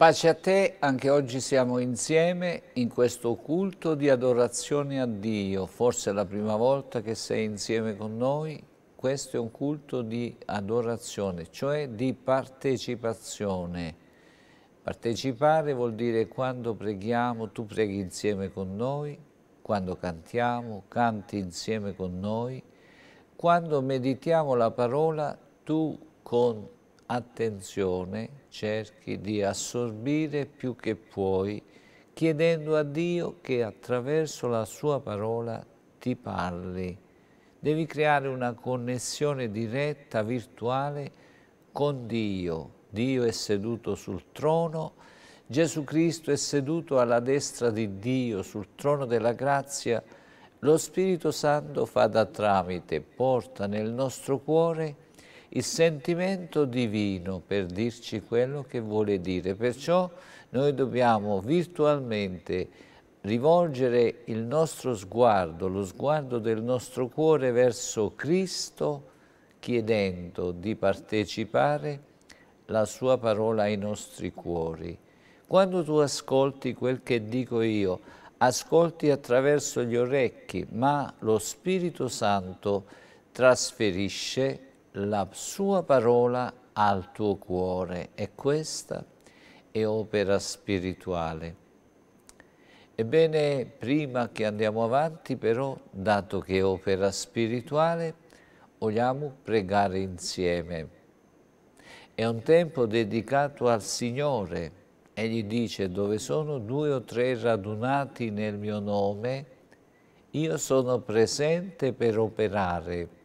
Pace a te, anche oggi siamo insieme in questo culto di adorazione a Dio. Forse è la prima volta che sei insieme con noi. Questo è un culto di adorazione, cioè di partecipazione. Partecipare vuol dire quando preghiamo, tu preghi insieme con noi, quando cantiamo, canti insieme con noi, quando meditiamo la parola, tu con attenzione cerchi di assorbire più che puoi, chiedendo a Dio che attraverso la sua parola ti parli. Devi creare una connessione diretta, virtuale, con Dio. Dio è seduto sul trono, Gesù Cristo è seduto alla destra di Dio, sul trono della grazia. Lo Spirito Santo fa da tramite, porta nel nostro cuore il sentimento divino per dirci quello che vuole dire. Perciò noi dobbiamo virtualmente rivolgere il nostro sguardo, lo sguardo del nostro cuore verso Cristo, chiedendo di partecipare la sua parola ai nostri cuori. Quando tu ascolti quel che dico io, ascolti attraverso gli orecchi, ma lo Spirito Santo trasferisce la sua parola al tuo cuore e questa è opera spirituale. Ebbene, prima che andiamo avanti però, dato che è opera spirituale, vogliamo pregare insieme. È un tempo dedicato al Signore. Egli dice, dove sono due o tre radunati nel mio nome, io sono presente per operare.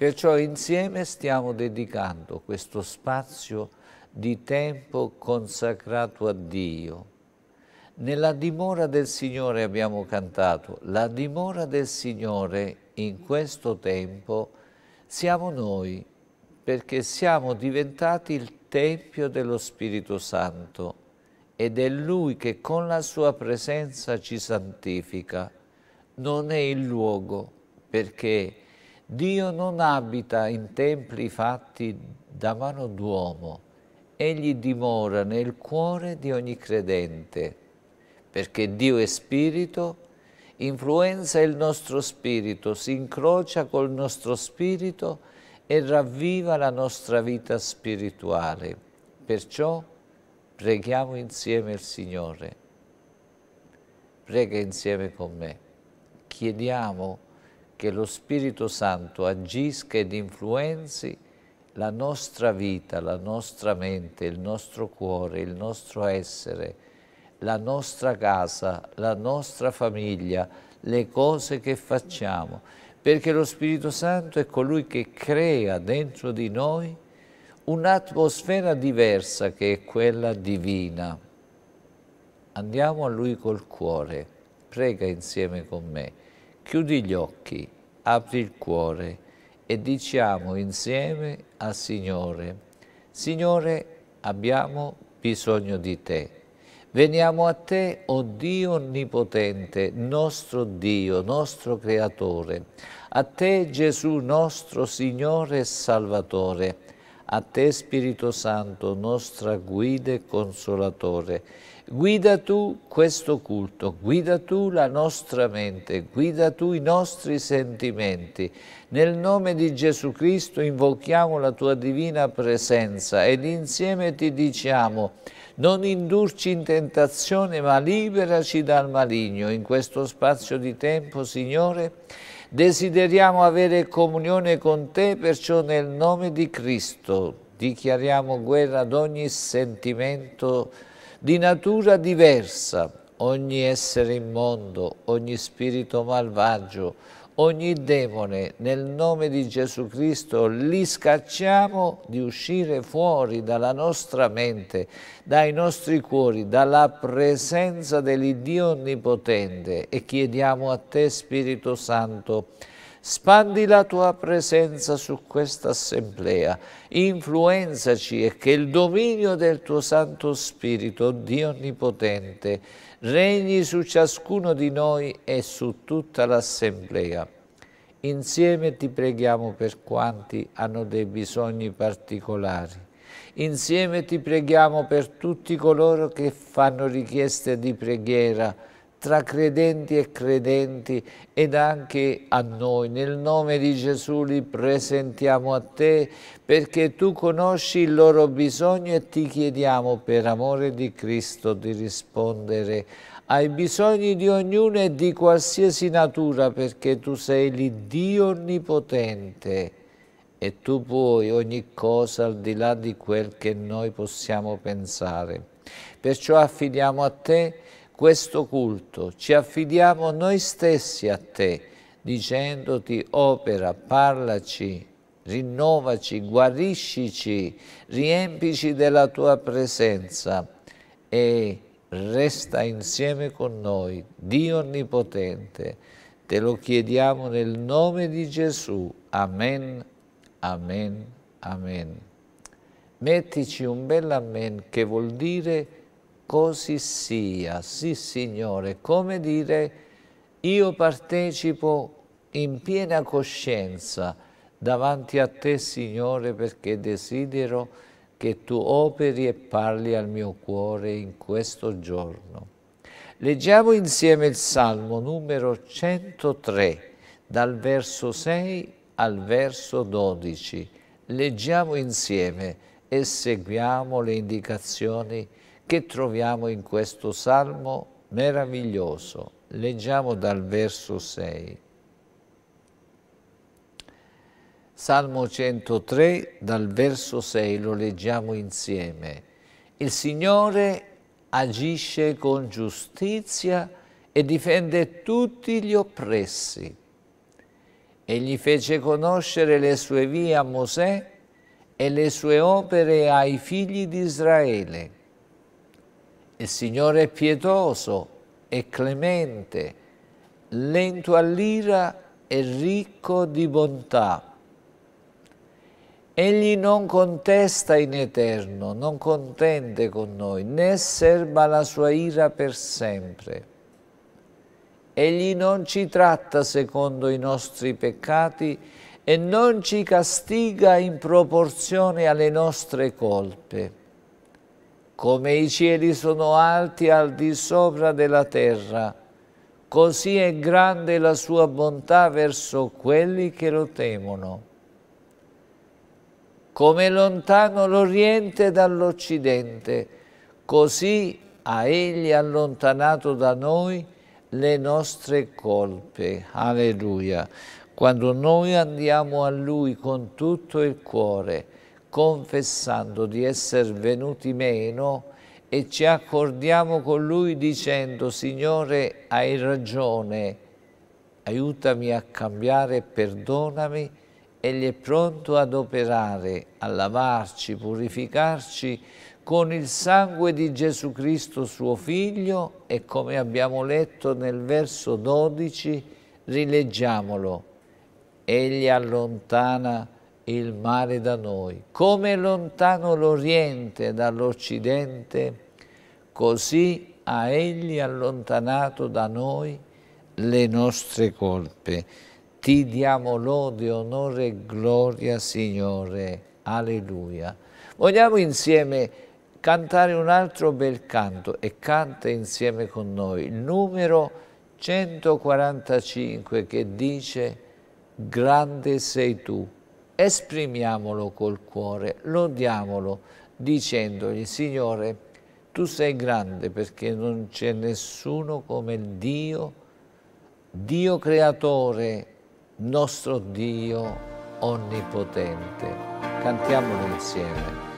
Perciò insieme stiamo dedicando questo spazio di tempo consacrato a Dio. Nella dimora del Signore abbiamo cantato, la dimora del Signore in questo tempo siamo noi, perché siamo diventati il Tempio dello Spirito Santo ed è Lui che con la Sua presenza ci santifica. Non è il luogo, perché Dio non abita in templi fatti da mano d'uomo, egli dimora nel cuore di ogni credente, perché Dio è spirito, influenza il nostro spirito, si incrocia col nostro spirito e ravviva la nostra vita spirituale. Perciò preghiamo insieme il Signore. Prega insieme con me. Chiediamo che lo Spirito Santo agisca ed influenzi la nostra vita, la nostra mente, il nostro cuore, il nostro essere, la nostra casa, la nostra famiglia, le cose che facciamo, perché lo Spirito Santo è colui che crea dentro di noi un'atmosfera diversa che è quella divina. Andiamo a Lui col cuore, prega insieme con me. Chiudi gli occhi, apri il cuore e diciamo insieme al Signore, Signore abbiamo bisogno di te. Veniamo a te, o oh Dio Onnipotente, nostro Dio, nostro Creatore, a te Gesù nostro Signore e Salvatore, a te Spirito Santo, nostra guida e consolatore, guida tu questo culto, guida tu la nostra mente, guida tu i nostri sentimenti. Nel nome di Gesù Cristo invochiamo la tua divina presenza ed insieme ti diciamo non indurci in tentazione ma liberaci dal maligno. In questo spazio di tempo, Signore, desideriamo avere comunione con te, perciò nel nome di Cristo dichiariamo guerra ad ogni sentimento di natura diversa, ogni essere immondo, ogni spirito malvagio, ogni demone, nel nome di Gesù Cristo li scacciamo di uscire fuori dalla nostra mente, dai nostri cuori, dalla presenza dell'Iddio Onnipotente e chiediamo a Te Spirito Santo Spandi la tua presenza su questa assemblea, influenzaci e che il dominio del tuo Santo Spirito, Dio Onnipotente, regni su ciascuno di noi e su tutta l'assemblea. Insieme ti preghiamo per quanti hanno dei bisogni particolari. Insieme ti preghiamo per tutti coloro che fanno richieste di preghiera, tra credenti e credenti ed anche a noi. Nel nome di Gesù li presentiamo a te perché tu conosci il loro bisogno e ti chiediamo per amore di Cristo di rispondere ai bisogni di ognuno e di qualsiasi natura perché tu sei l'Iddio Onnipotente e tu puoi ogni cosa al di là di quel che noi possiamo pensare. Perciò affidiamo a te questo culto, ci affidiamo noi stessi a Te, dicendoti opera, parlaci, rinnovaci, guariscici, riempici della Tua presenza e resta insieme con noi, Dio Onnipotente. Te lo chiediamo nel nome di Gesù. Amen, amen, amen. Mettici un bel amen che vuol dire così sia, sì Signore, come dire io partecipo in piena coscienza davanti a te Signore perché desidero che tu operi e parli al mio cuore in questo giorno. Leggiamo insieme il Salmo numero 103 dal verso 6 al verso 12. Leggiamo insieme e seguiamo le indicazioni che troviamo in questo salmo meraviglioso. Leggiamo dal verso 6. Salmo 103 dal verso 6 lo leggiamo insieme. Il Signore agisce con giustizia e difende tutti gli oppressi. Egli fece conoscere le sue vie a Mosè e le sue opere ai figli di Israele. Il Signore è pietoso e clemente, lento all'ira e ricco di bontà. Egli non contesta in eterno, non contende con noi, né serba la sua ira per sempre. Egli non ci tratta secondo i nostri peccati e non ci castiga in proporzione alle nostre colpe come i cieli sono alti al di sopra della terra, così è grande la sua bontà verso quelli che lo temono. Come lontano l'Oriente dall'Occidente, così ha Egli allontanato da noi le nostre colpe. Alleluia. Quando noi andiamo a Lui con tutto il cuore, confessando di essere venuti meno e ci accordiamo con Lui dicendo Signore hai ragione, aiutami a cambiare, e perdonami, Egli è pronto ad operare, a lavarci, purificarci con il sangue di Gesù Cristo suo Figlio e come abbiamo letto nel verso 12, rileggiamolo. Egli allontana il mare da noi. Come lontano l'Oriente dall'Occidente, così ha Egli allontanato da noi le nostre colpe. Ti diamo lode, onore e gloria, Signore. Alleluia. Vogliamo insieme cantare un altro bel canto e canta insieme con noi il numero 145 che dice Grande sei tu esprimiamolo col cuore, lodiamolo dicendogli Signore, tu sei grande perché non c'è nessuno come Dio, Dio creatore, nostro Dio onnipotente. Cantiamolo insieme.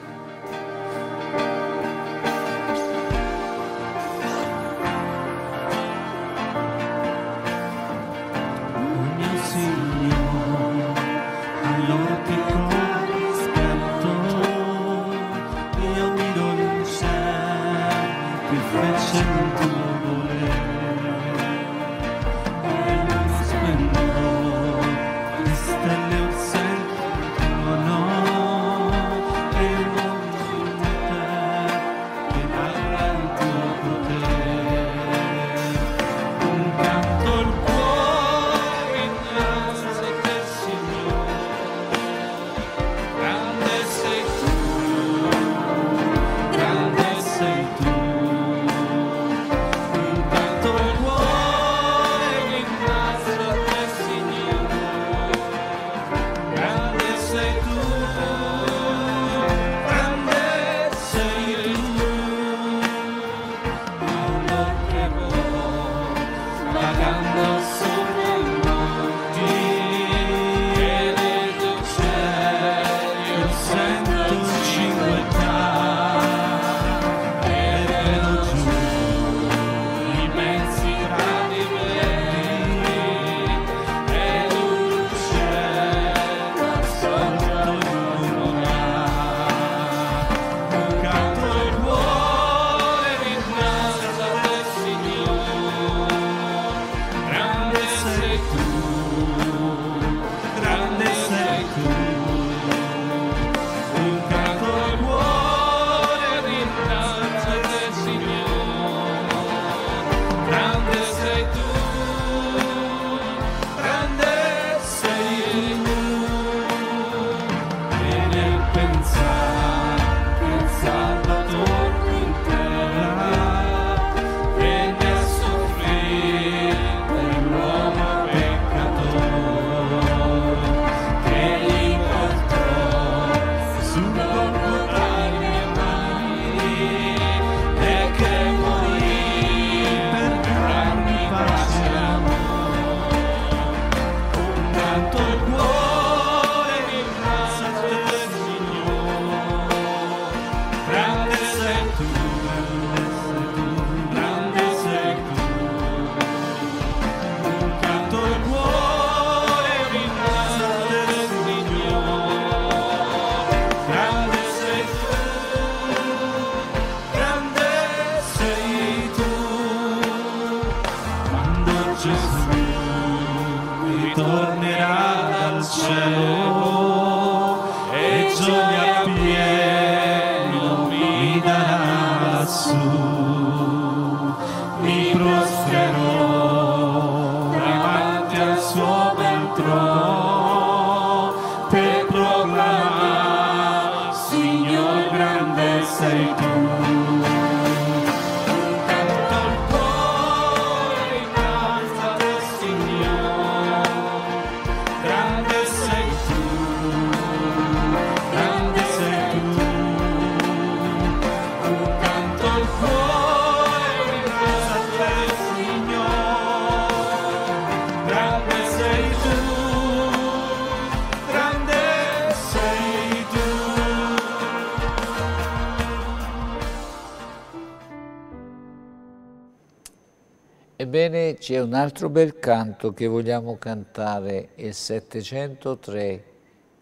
Ebbene c'è un altro bel canto che vogliamo cantare, il 703,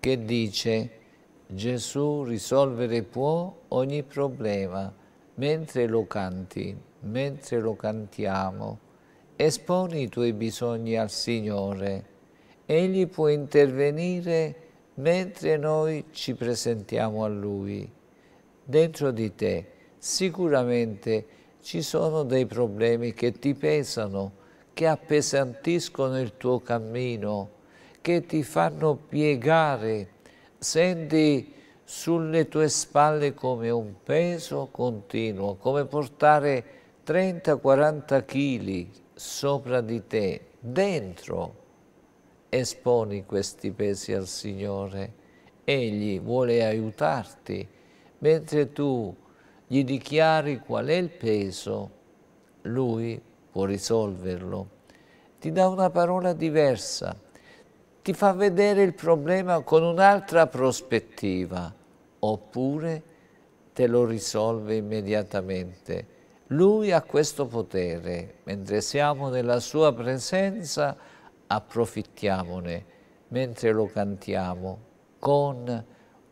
che dice Gesù risolvere può ogni problema, mentre lo canti, mentre lo cantiamo. Esponi i tuoi bisogni al Signore. Egli può intervenire mentre noi ci presentiamo a Lui. Dentro di te sicuramente ci sono dei problemi che ti pesano, che appesantiscono il tuo cammino, che ti fanno piegare, senti sulle tue spalle come un peso continuo, come portare 30-40 kg sopra di te, dentro. Esponi questi pesi al Signore, Egli vuole aiutarti, mentre tu gli dichiari qual è il peso, lui può risolverlo. Ti dà una parola diversa, ti fa vedere il problema con un'altra prospettiva, oppure te lo risolve immediatamente. Lui ha questo potere, mentre siamo nella sua presenza approfittiamone, mentre lo cantiamo, con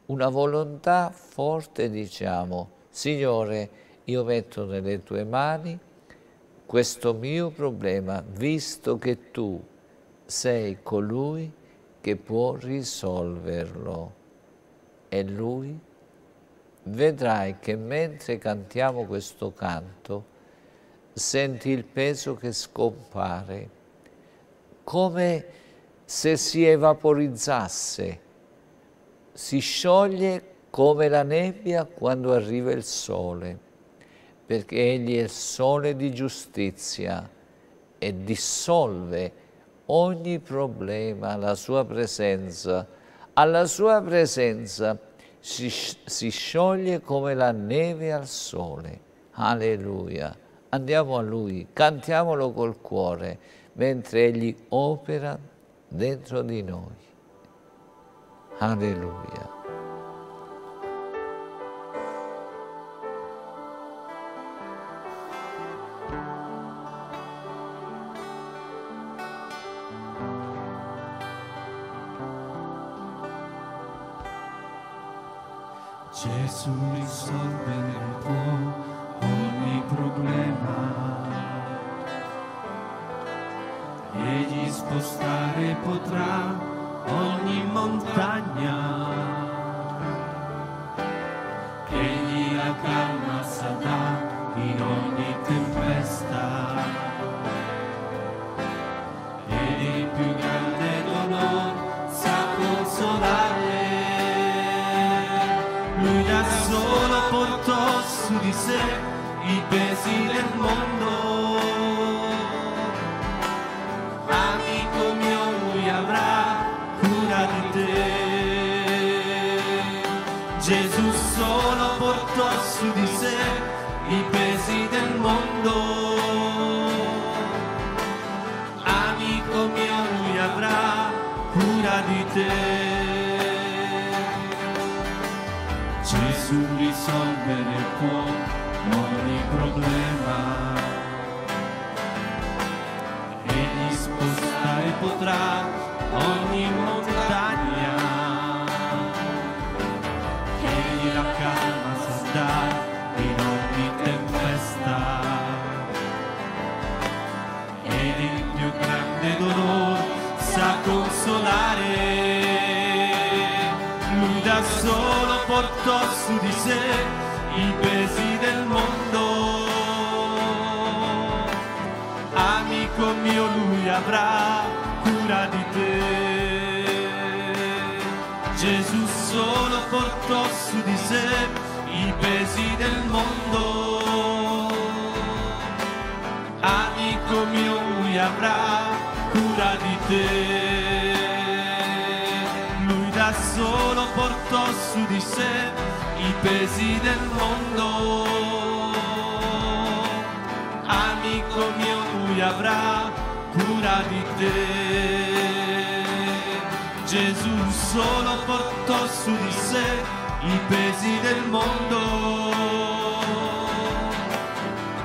una volontà forte diciamo Signore, io metto nelle tue mani questo mio problema, visto che tu sei colui che può risolverlo. E lui, vedrai che mentre cantiamo questo canto, senti il peso che scompare, come se si evaporizzasse, si scioglie come la nebbia quando arriva il sole, perché egli è il sole di giustizia e dissolve ogni problema alla sua presenza. Alla sua presenza si, si scioglie come la neve al sole. Alleluia. Andiamo a lui, cantiamolo col cuore, mentre egli opera dentro di noi. Alleluia. Gesù risolve nel tuo ogni problema. Egli spostare potrà ogni montagna. Egli la calma sa in ogni tempesta. Ed Egli più grande vencer i pesi del mondo. Amico mio, lui avrà cura di te. Gesù solo portò su di sé i pesi del mondo. Amico mio, lui avrà cura di te. Gesù risolvere può problema egli e potrà ogni montagna egli la calma sa dare in ogni tempesta ed il più grande dolore sa consolare lui da solo portò su di sé i pesi mio lui avrà cura di te. Gesù solo portò su di sé i pesi del mondo. Amico mio lui avrà cura di te. Lui da solo portò su di sé i pesi del mondo. Amico mio lui avrà paura di te. Gesù solo portò su di sé i pesi del mondo.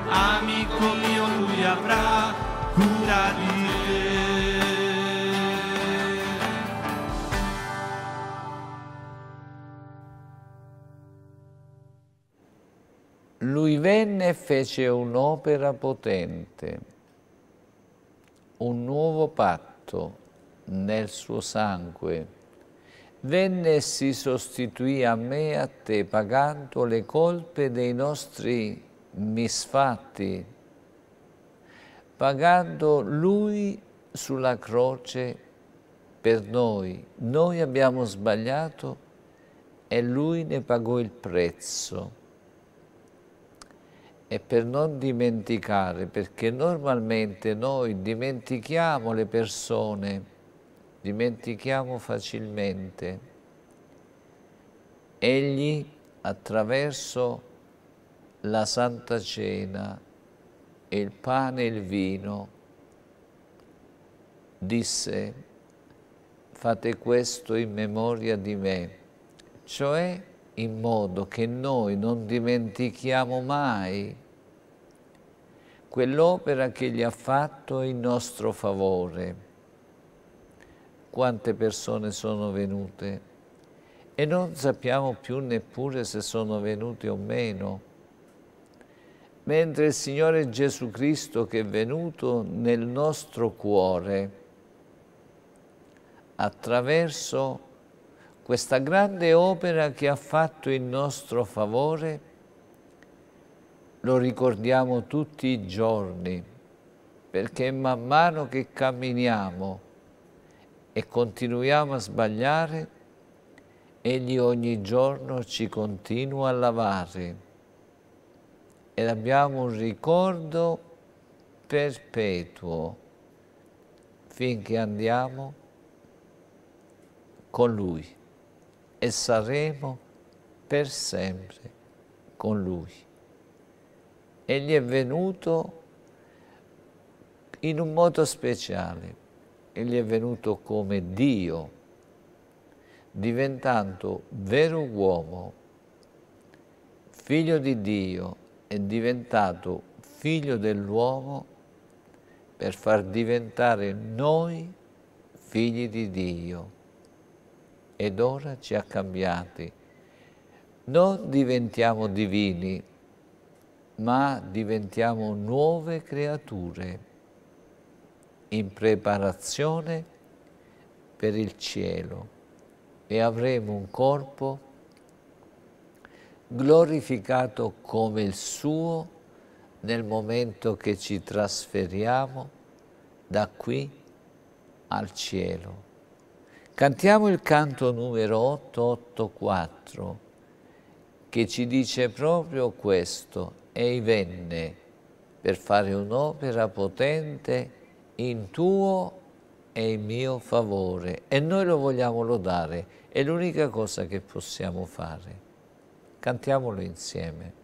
Amico mio, lui avrà cura di te. Lui venne e fece un'opera potente un nuovo patto nel suo sangue. Venne e si sostituì a me e a te, pagando le colpe dei nostri misfatti, pagando lui sulla croce per noi. Noi abbiamo sbagliato e lui ne pagò il prezzo e per non dimenticare, perché normalmente noi dimentichiamo le persone, dimentichiamo facilmente. Egli attraverso la Santa Cena e il pane e il vino disse fate questo in memoria di me, cioè in modo che noi non dimentichiamo mai quell'opera che gli ha fatto in nostro favore. Quante persone sono venute e non sappiamo più neppure se sono venute o meno. Mentre il Signore Gesù Cristo che è venuto nel nostro cuore attraverso questa grande opera che ha fatto in nostro favore, lo ricordiamo tutti i giorni, perché man mano che camminiamo e continuiamo a sbagliare, Egli ogni giorno ci continua a lavare ed abbiamo un ricordo perpetuo finché andiamo con Lui e saremo per sempre con Lui. Egli è venuto in un modo speciale, Egli è venuto come Dio, diventando vero uomo, figlio di Dio, è diventato figlio dell'uomo per far diventare noi figli di Dio ed ora ci ha cambiati. Non diventiamo divini, ma diventiamo nuove creature in preparazione per il cielo e avremo un corpo glorificato come il suo nel momento che ci trasferiamo da qui al cielo. Cantiamo il canto numero 884 che ci dice proprio questo, ei venne per fare un'opera potente in tuo e in mio favore e noi lo vogliamo lodare, è l'unica cosa che possiamo fare. Cantiamolo insieme.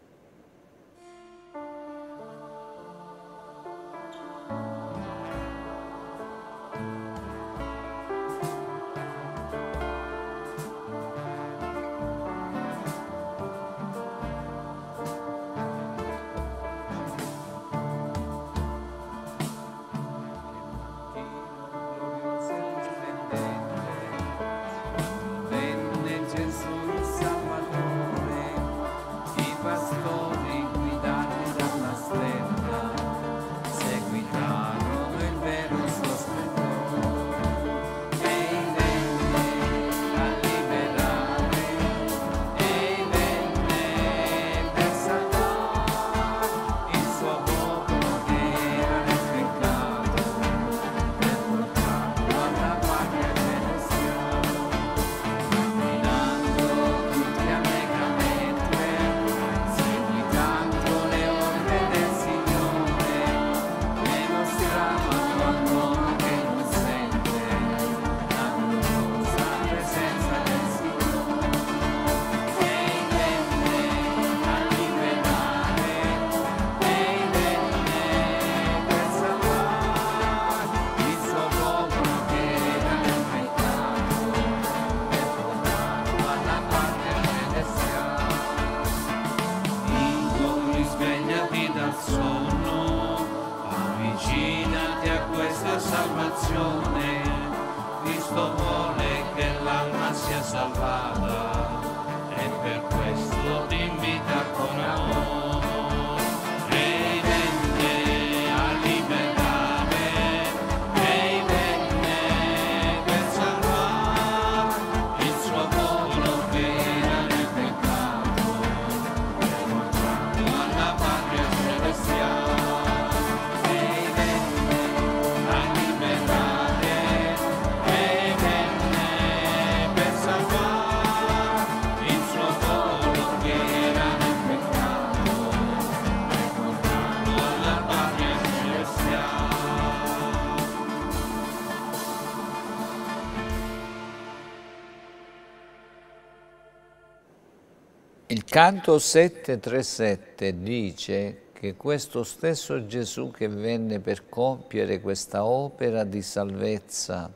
Canto 737 dice che questo stesso Gesù che venne per compiere questa opera di salvezza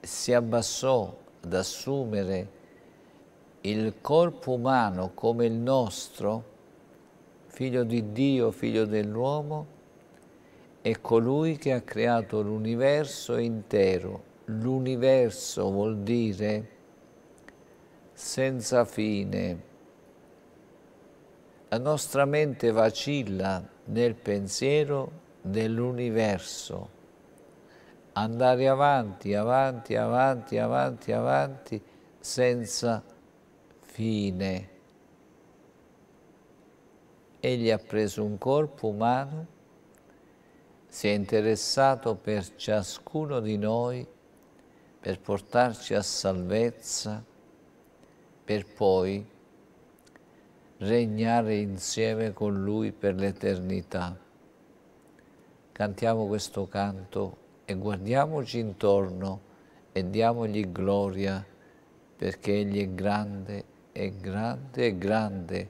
si abbassò ad assumere il corpo umano come il nostro, figlio di Dio, figlio dell'uomo, è colui che ha creato l'universo intero. L'universo vuol dire senza fine, la nostra mente vacilla nel pensiero dell'universo. Andare avanti, avanti, avanti, avanti, avanti, senza fine. Egli ha preso un corpo umano, si è interessato per ciascuno di noi, per portarci a salvezza, per poi regnare insieme con Lui per l'eternità. Cantiamo questo canto e guardiamoci intorno e diamogli gloria perché Egli è grande, è grande, è grande.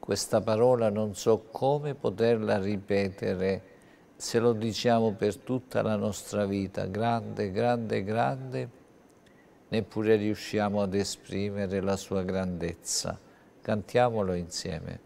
Questa parola non so come poterla ripetere se lo diciamo per tutta la nostra vita, grande, grande, grande, neppure riusciamo ad esprimere la sua grandezza. Cantiamolo insieme.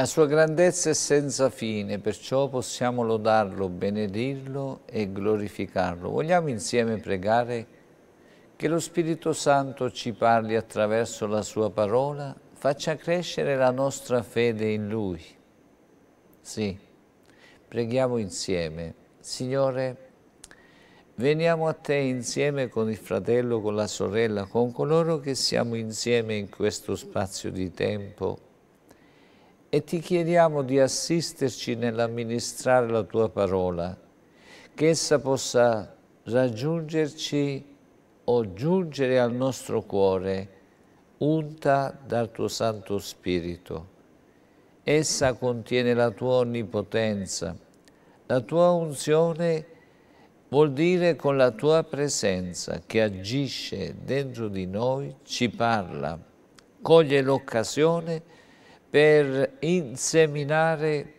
La sua grandezza è senza fine, perciò possiamo lodarlo, benedirlo e glorificarlo. Vogliamo insieme pregare che lo Spirito Santo ci parli attraverso la sua parola, faccia crescere la nostra fede in Lui. Sì, preghiamo insieme. Signore, Veniamo a te insieme con il fratello, con la sorella, con coloro che siamo insieme in questo spazio di tempo e ti chiediamo di assisterci nell'amministrare la tua parola, che essa possa raggiungerci o giungere al nostro cuore, unta dal tuo Santo Spirito. Essa contiene la tua onnipotenza, la tua unzione vuol dire con la tua presenza che agisce dentro di noi, ci parla, coglie l'occasione per inseminare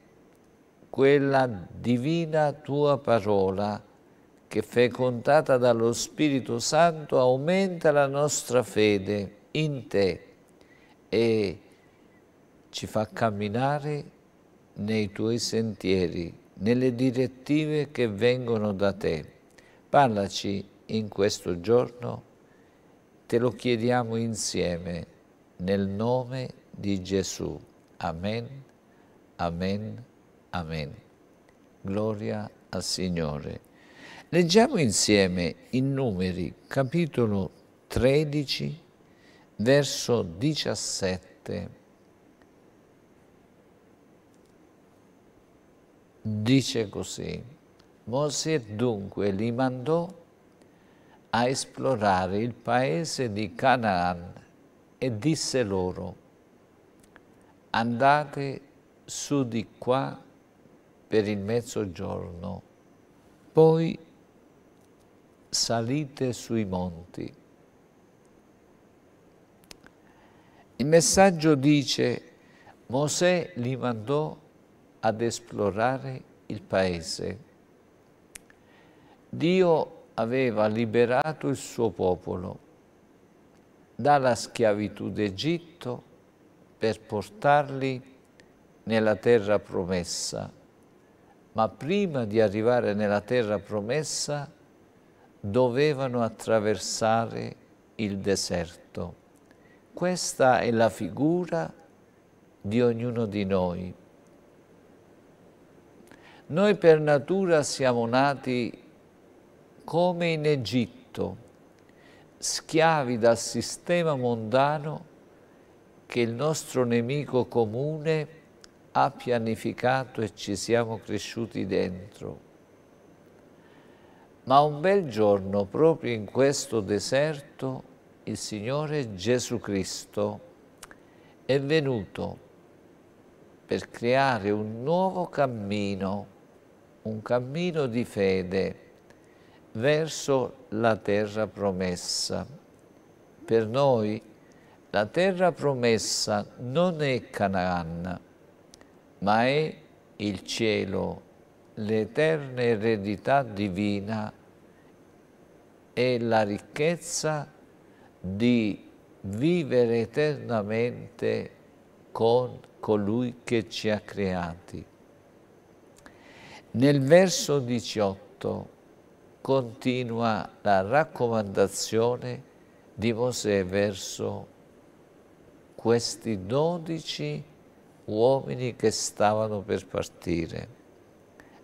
quella divina tua parola che fecondata dallo Spirito Santo aumenta la nostra fede in te e ci fa camminare nei tuoi sentieri, nelle direttive che vengono da te. Parlaci in questo giorno, te lo chiediamo insieme nel nome di di Gesù. Amen, amen, amen. Gloria al Signore. Leggiamo insieme in Numeri, capitolo 13, verso 17. Dice così, Mosè dunque li mandò a esplorare il paese di Canaan e disse loro, andate su di qua per il mezzogiorno, poi salite sui monti. Il messaggio dice, Mosè li mandò ad esplorare il paese. Dio aveva liberato il suo popolo dalla schiavitù d'Egitto per portarli nella terra promessa. Ma prima di arrivare nella terra promessa dovevano attraversare il deserto. Questa è la figura di ognuno di noi. Noi per natura siamo nati come in Egitto, schiavi dal sistema mondano che il nostro nemico comune ha pianificato e ci siamo cresciuti dentro. Ma un bel giorno, proprio in questo deserto, il Signore Gesù Cristo è venuto per creare un nuovo cammino, un cammino di fede verso la terra promessa. Per noi la terra promessa non è Canaan, ma è il cielo, l'eterna eredità divina e la ricchezza di vivere eternamente con colui che ci ha creati. Nel verso 18 continua la raccomandazione di Mosè verso questi dodici uomini che stavano per partire.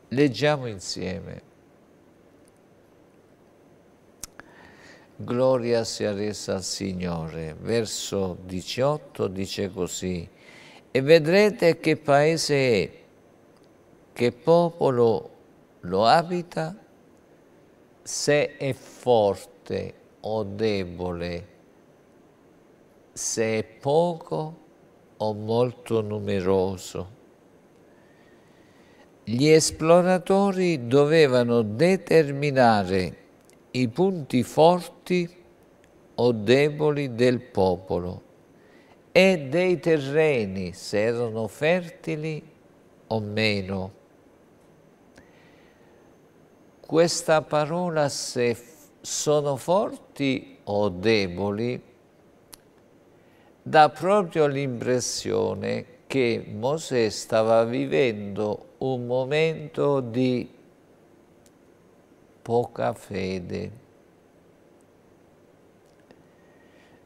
Leggiamo insieme. Gloria sia resa al Signore. Verso 18 dice così, e vedrete che paese è, che popolo lo abita, se è forte o debole se è poco o molto numeroso. Gli esploratori dovevano determinare i punti forti o deboli del popolo e dei terreni, se erano fertili o meno. Questa parola se sono forti o deboli dà proprio l'impressione che Mosè stava vivendo un momento di poca fede.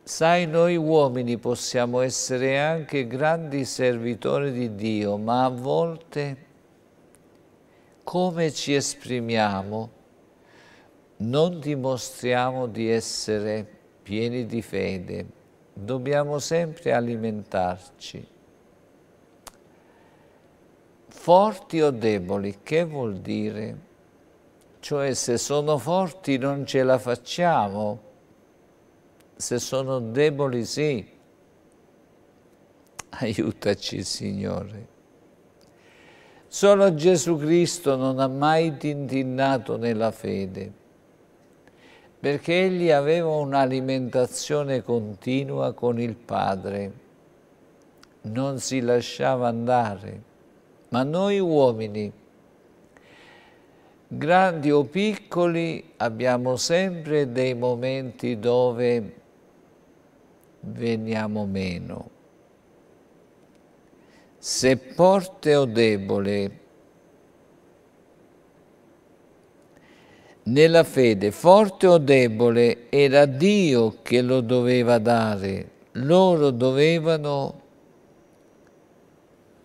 Sai, noi uomini possiamo essere anche grandi servitori di Dio, ma a volte come ci esprimiamo non dimostriamo di essere pieni di fede dobbiamo sempre alimentarci. Forti o deboli, che vuol dire? Cioè se sono forti non ce la facciamo, se sono deboli sì. Aiutaci Signore. Solo Gesù Cristo non ha mai tintinnato nella fede perché egli aveva un'alimentazione continua con il Padre, non si lasciava andare, ma noi uomini, grandi o piccoli, abbiamo sempre dei momenti dove veniamo meno. Se forte o debole, nella fede forte o debole, era Dio che lo doveva dare. Loro dovevano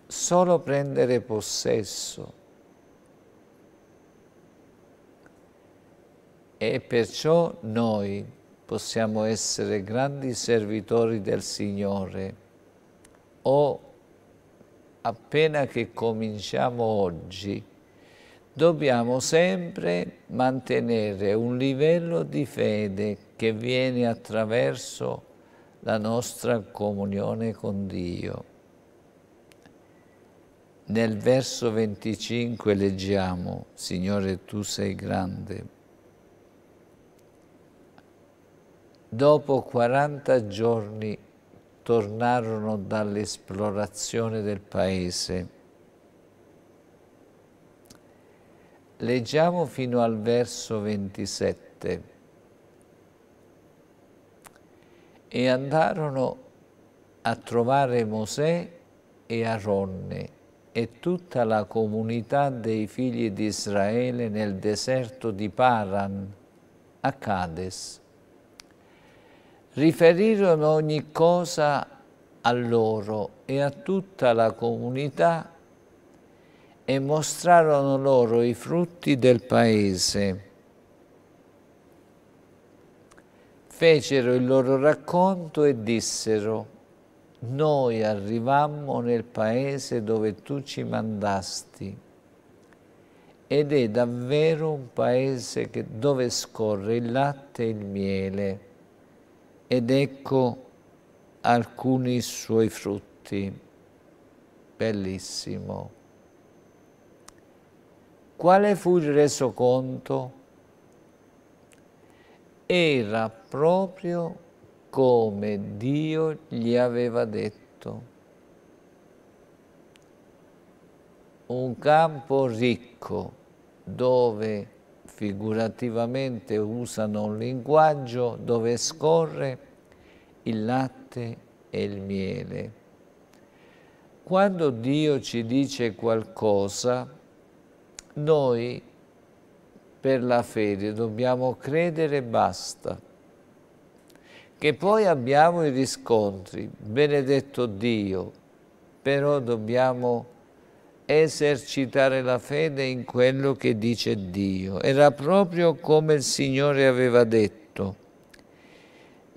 solo prendere possesso. E perciò noi possiamo essere grandi servitori del Signore o appena che cominciamo oggi dobbiamo sempre mantenere un livello di fede che viene attraverso la nostra comunione con Dio. Nel verso 25 leggiamo, Signore tu sei grande. Dopo 40 giorni tornarono dall'esplorazione del paese Leggiamo fino al verso 27. E andarono a trovare Mosè e Aronne e tutta la comunità dei figli di Israele nel deserto di Paran, a Cades. Riferirono ogni cosa a loro e a tutta la comunità e mostrarono loro i frutti del paese. Fecero il loro racconto e dissero, noi arrivammo nel paese dove tu ci mandasti ed è davvero un paese che, dove scorre il latte e il miele ed ecco alcuni suoi frutti. Bellissimo. Quale fu il resoconto? Era proprio come Dio gli aveva detto. Un campo ricco dove figurativamente usano un linguaggio dove scorre il latte e il miele. Quando Dio ci dice qualcosa, noi per la fede dobbiamo credere e basta. Che poi abbiamo i riscontri, benedetto Dio, però dobbiamo esercitare la fede in quello che dice Dio. Era proprio come il Signore aveva detto.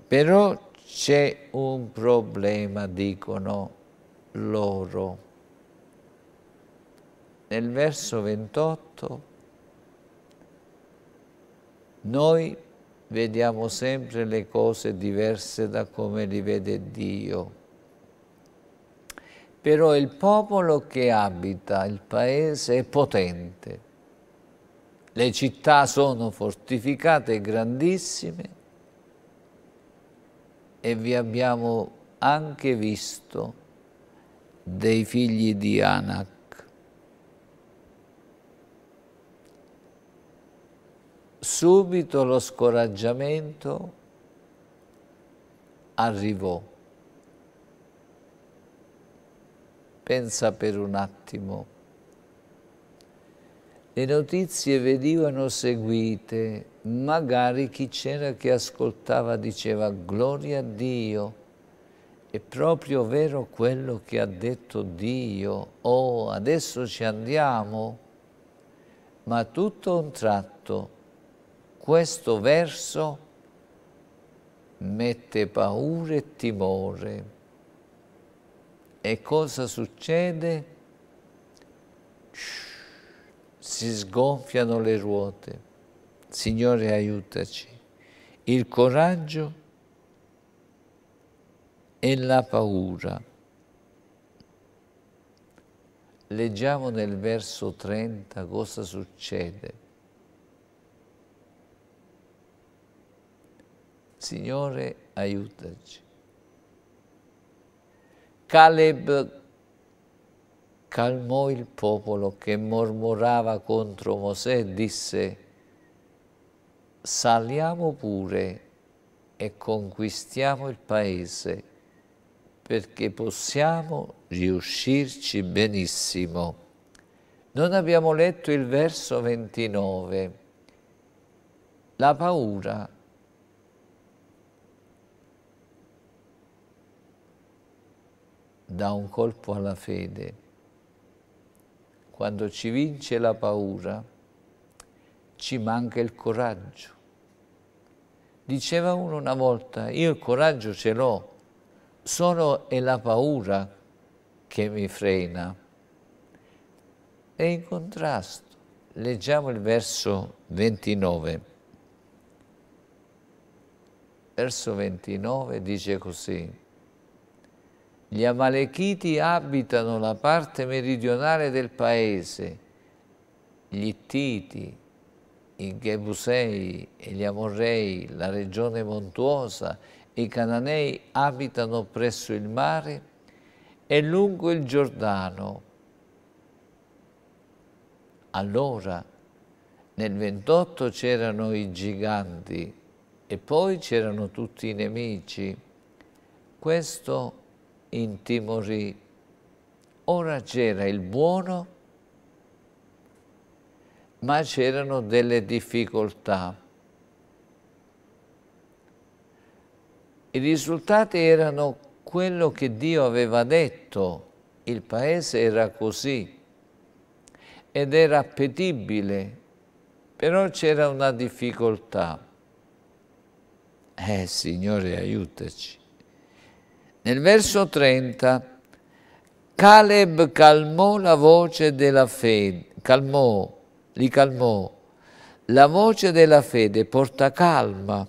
Però c'è un problema, dicono loro nel verso 28 noi vediamo sempre le cose diverse da come li vede Dio. Però il popolo che abita il paese è potente. Le città sono fortificate e grandissime e vi abbiamo anche visto dei figli di Anak subito lo scoraggiamento arrivò. Pensa per un attimo. Le notizie venivano seguite, magari chi c'era che ascoltava diceva gloria a Dio, è proprio vero quello che ha detto Dio, oh adesso ci andiamo, ma tutto un tratto questo verso mette paura e timore. E cosa succede? Si sgonfiano le ruote. Signore aiutaci. Il coraggio e la paura. Leggiamo nel verso 30 cosa succede. Signore, aiutaci. Caleb calmò il popolo che mormorava contro Mosè e disse saliamo pure e conquistiamo il paese perché possiamo riuscirci benissimo. Non abbiamo letto il verso 29. La paura dà un colpo alla fede, quando ci vince la paura, ci manca il coraggio. Diceva uno una volta, io il coraggio ce l'ho, solo è la paura che mi frena. E in contrasto. Leggiamo il verso 29. Verso 29 dice così, gli Amalechiti abitano la parte meridionale del paese, gli Ittiti, i Gebusei e gli Amorrei, la regione montuosa, i Cananei abitano presso il mare e lungo il Giordano. Allora, nel 28 c'erano i giganti e poi c'erano tutti i nemici. Questo intimorì. Ora c'era il buono, ma c'erano delle difficoltà. I risultati erano quello che Dio aveva detto, il paese era così ed era appetibile, però c'era una difficoltà. Eh, Signore, aiutaci. Nel verso 30, Caleb calmò la voce della fede, calmò, li calmò. La voce della fede porta calma.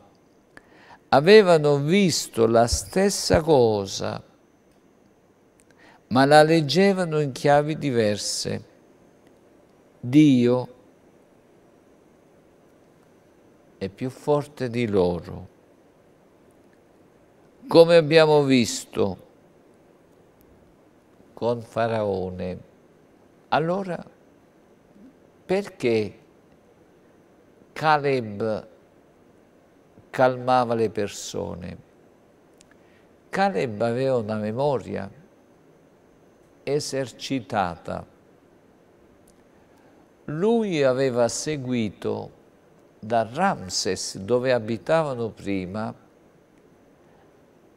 Avevano visto la stessa cosa, ma la leggevano in chiavi diverse. Dio è più forte di loro come abbiamo visto con Faraone, allora perché Caleb calmava le persone? Caleb aveva una memoria esercitata. Lui aveva seguito da Ramses, dove abitavano prima,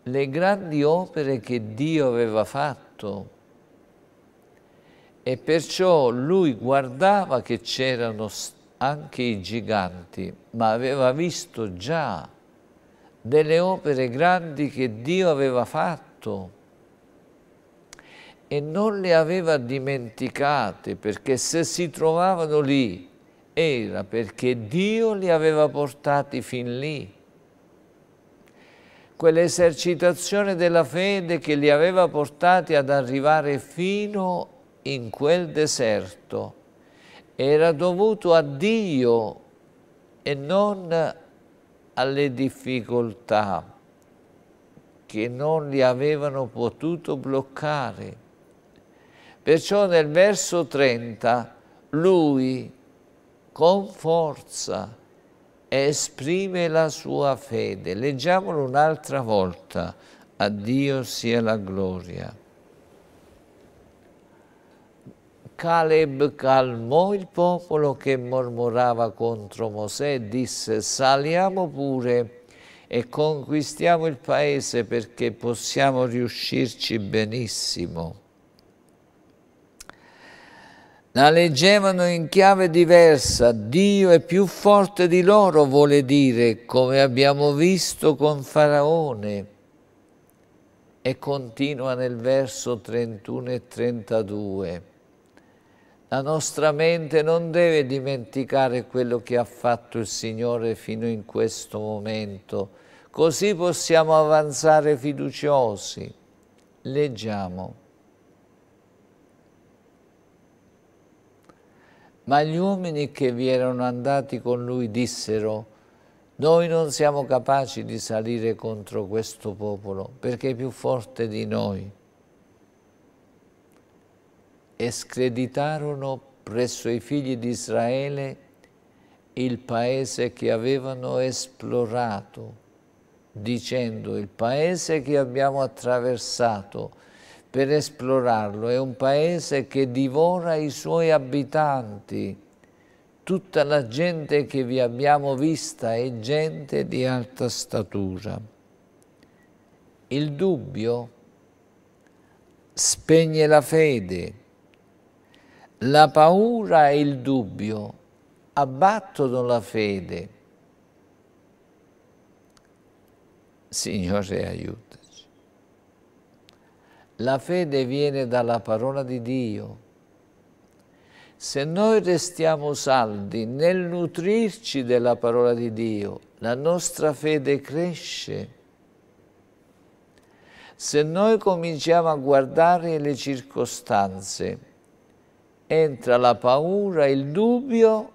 le grandi opere che Dio aveva fatto e perciò lui guardava che c'erano anche i giganti, ma aveva visto già delle opere grandi che Dio aveva fatto e non le aveva dimenticate perché se si trovavano lì era perché Dio li aveva portati fin lì quell'esercitazione della fede che li aveva portati ad arrivare fino in quel deserto era dovuto a Dio e non alle difficoltà che non li avevano potuto bloccare. Perciò nel verso 30 lui con forza esprime la sua fede. Leggiamolo un'altra volta. A Dio sia la gloria. Caleb calmò il popolo che mormorava contro Mosè e disse saliamo pure e conquistiamo il paese perché possiamo riuscirci benissimo. La leggevano in chiave diversa, Dio è più forte di loro, vuole dire, come abbiamo visto con Faraone. E continua nel verso 31 e 32. La nostra mente non deve dimenticare quello che ha fatto il Signore fino in questo momento, così possiamo avanzare fiduciosi. Leggiamo. Ma gli uomini che vi erano andati con lui dissero, noi non siamo capaci di salire contro questo popolo perché è più forte di noi. E screditarono presso i figli di Israele il paese che avevano esplorato, dicendo il paese che abbiamo attraversato per esplorarlo. È un paese che divora i suoi abitanti. Tutta la gente che vi abbiamo vista è gente di alta statura. Il dubbio spegne la fede. La paura e il dubbio abbattono la fede. Signore, aiutaci. La fede viene dalla parola di Dio. Se noi restiamo saldi nel nutrirci della parola di Dio, la nostra fede cresce. Se noi cominciamo a guardare le circostanze, entra la paura, il dubbio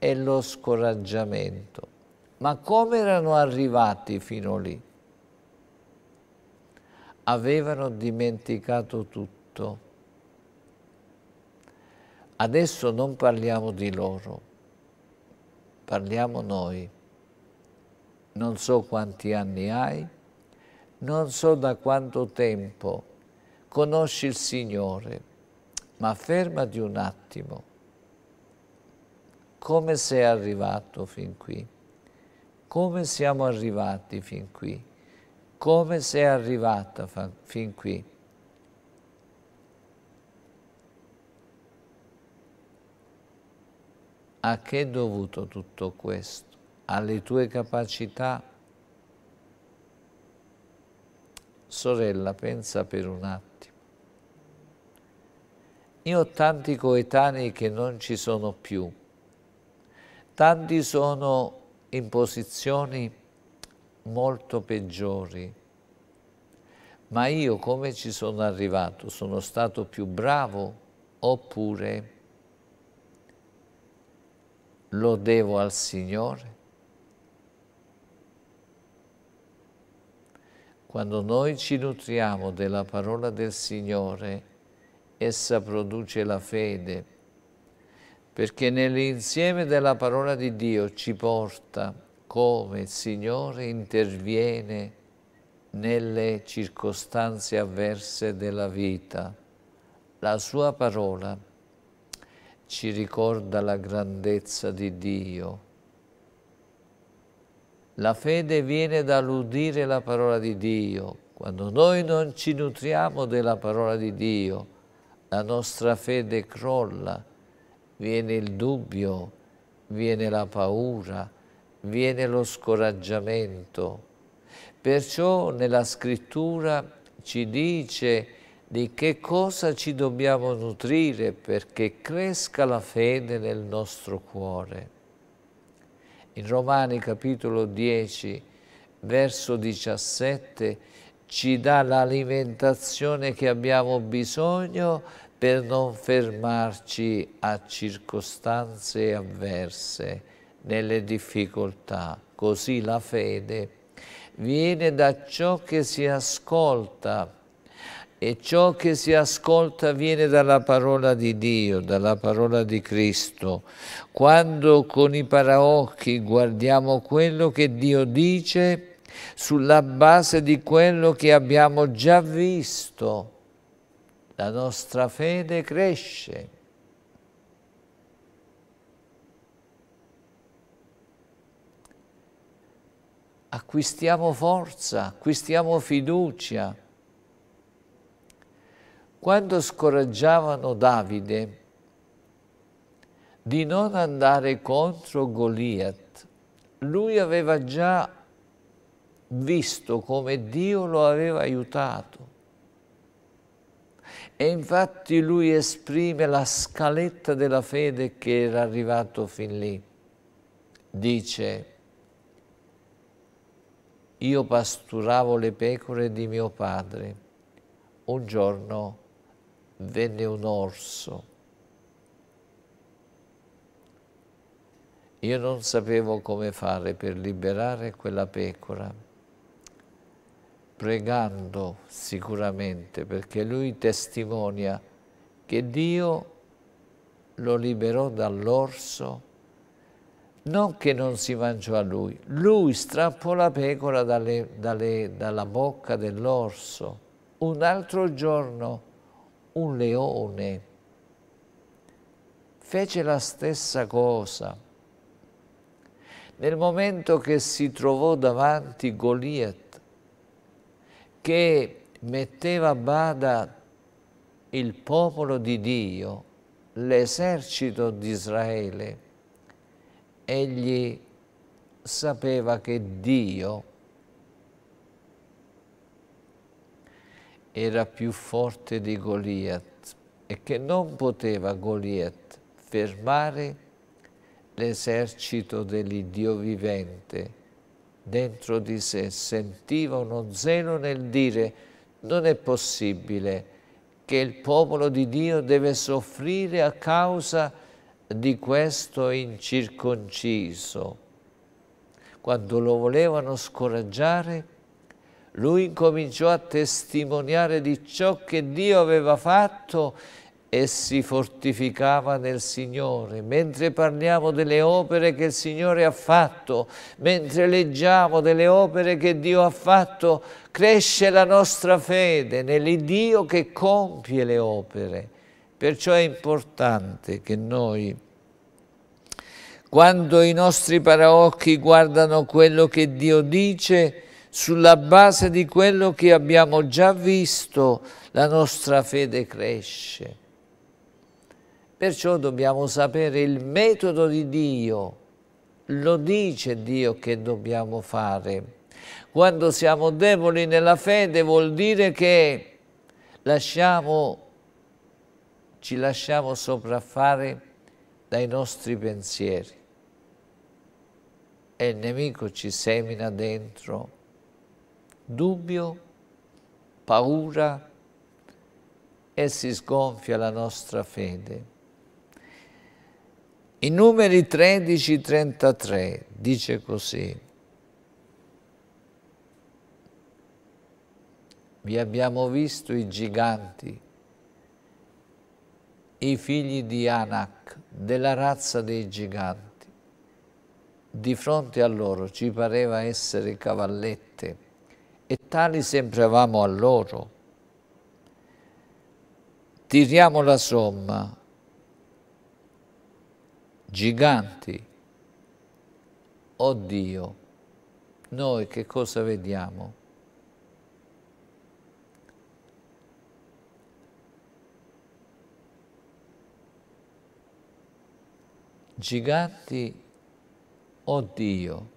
e lo scoraggiamento. Ma come erano arrivati fino lì? avevano dimenticato tutto. Adesso non parliamo di loro, parliamo noi. Non so quanti anni hai, non so da quanto tempo conosci il Signore, ma fermati un attimo. Come sei arrivato fin qui? Come siamo arrivati fin qui? come sei arrivata fin qui. A che è dovuto tutto questo? Alle tue capacità? Sorella, pensa per un attimo. Io ho tanti coetanei che non ci sono più, tanti sono in posizioni più molto peggiori. Ma io come ci sono arrivato? Sono stato più bravo oppure lo devo al Signore? Quando noi ci nutriamo della parola del Signore, essa produce la fede, perché nell'insieme della parola di Dio ci porta a come il Signore interviene nelle circostanze avverse della vita. La sua parola ci ricorda la grandezza di Dio. La fede viene dall'udire la parola di Dio. Quando noi non ci nutriamo della parola di Dio, la nostra fede crolla, viene il dubbio, viene la paura, viene lo scoraggiamento. Perciò nella scrittura ci dice di che cosa ci dobbiamo nutrire perché cresca la fede nel nostro cuore. In Romani capitolo 10, verso 17, ci dà l'alimentazione che abbiamo bisogno per non fermarci a circostanze avverse nelle difficoltà. Così la fede viene da ciò che si ascolta e ciò che si ascolta viene dalla parola di Dio, dalla parola di Cristo. Quando con i paraocchi guardiamo quello che Dio dice sulla base di quello che abbiamo già visto, la nostra fede cresce. acquistiamo forza, acquistiamo fiducia. Quando scoraggiavano Davide di non andare contro Goliath, lui aveva già visto come Dio lo aveva aiutato. E infatti lui esprime la scaletta della fede che era arrivato fin lì. Dice, io pasturavo le pecore di mio padre. Un giorno venne un orso. Io non sapevo come fare per liberare quella pecora, pregando sicuramente, perché lui testimonia che Dio lo liberò dall'orso non che non si mangiò a lui, lui strappò la pecora dalle, dalle, dalla bocca dell'orso. Un altro giorno un leone fece la stessa cosa. Nel momento che si trovò davanti Goliath, che metteva a bada il popolo di Dio, l'esercito di Israele, egli sapeva che Dio era più forte di Goliath e che non poteva Goliath fermare l'esercito dell'Iddio vivente. Dentro di sé sentiva uno zelo nel dire non è possibile che il popolo di Dio deve soffrire a causa di di questo incirconciso. Quando lo volevano scoraggiare, lui incominciò a testimoniare di ciò che Dio aveva fatto e si fortificava nel Signore. Mentre parliamo delle opere che il Signore ha fatto, mentre leggiamo delle opere che Dio ha fatto, cresce la nostra fede nell'Iddio che compie le opere. Perciò è importante che noi, quando i nostri paraocchi guardano quello che Dio dice, sulla base di quello che abbiamo già visto, la nostra fede cresce. Perciò dobbiamo sapere il metodo di Dio. Lo dice Dio che dobbiamo fare. Quando siamo deboli nella fede vuol dire che lasciamo ci lasciamo sopraffare dai nostri pensieri e il nemico ci semina dentro dubbio, paura e si sgonfia la nostra fede. In numeri 13,33 dice così, vi abbiamo visto i giganti, i figli di Anak, della razza dei giganti. Di fronte a loro ci pareva essere cavallette e tali sembravamo a loro. Tiriamo la somma, giganti, oh Dio, noi che cosa vediamo? giganti, o oh Dio.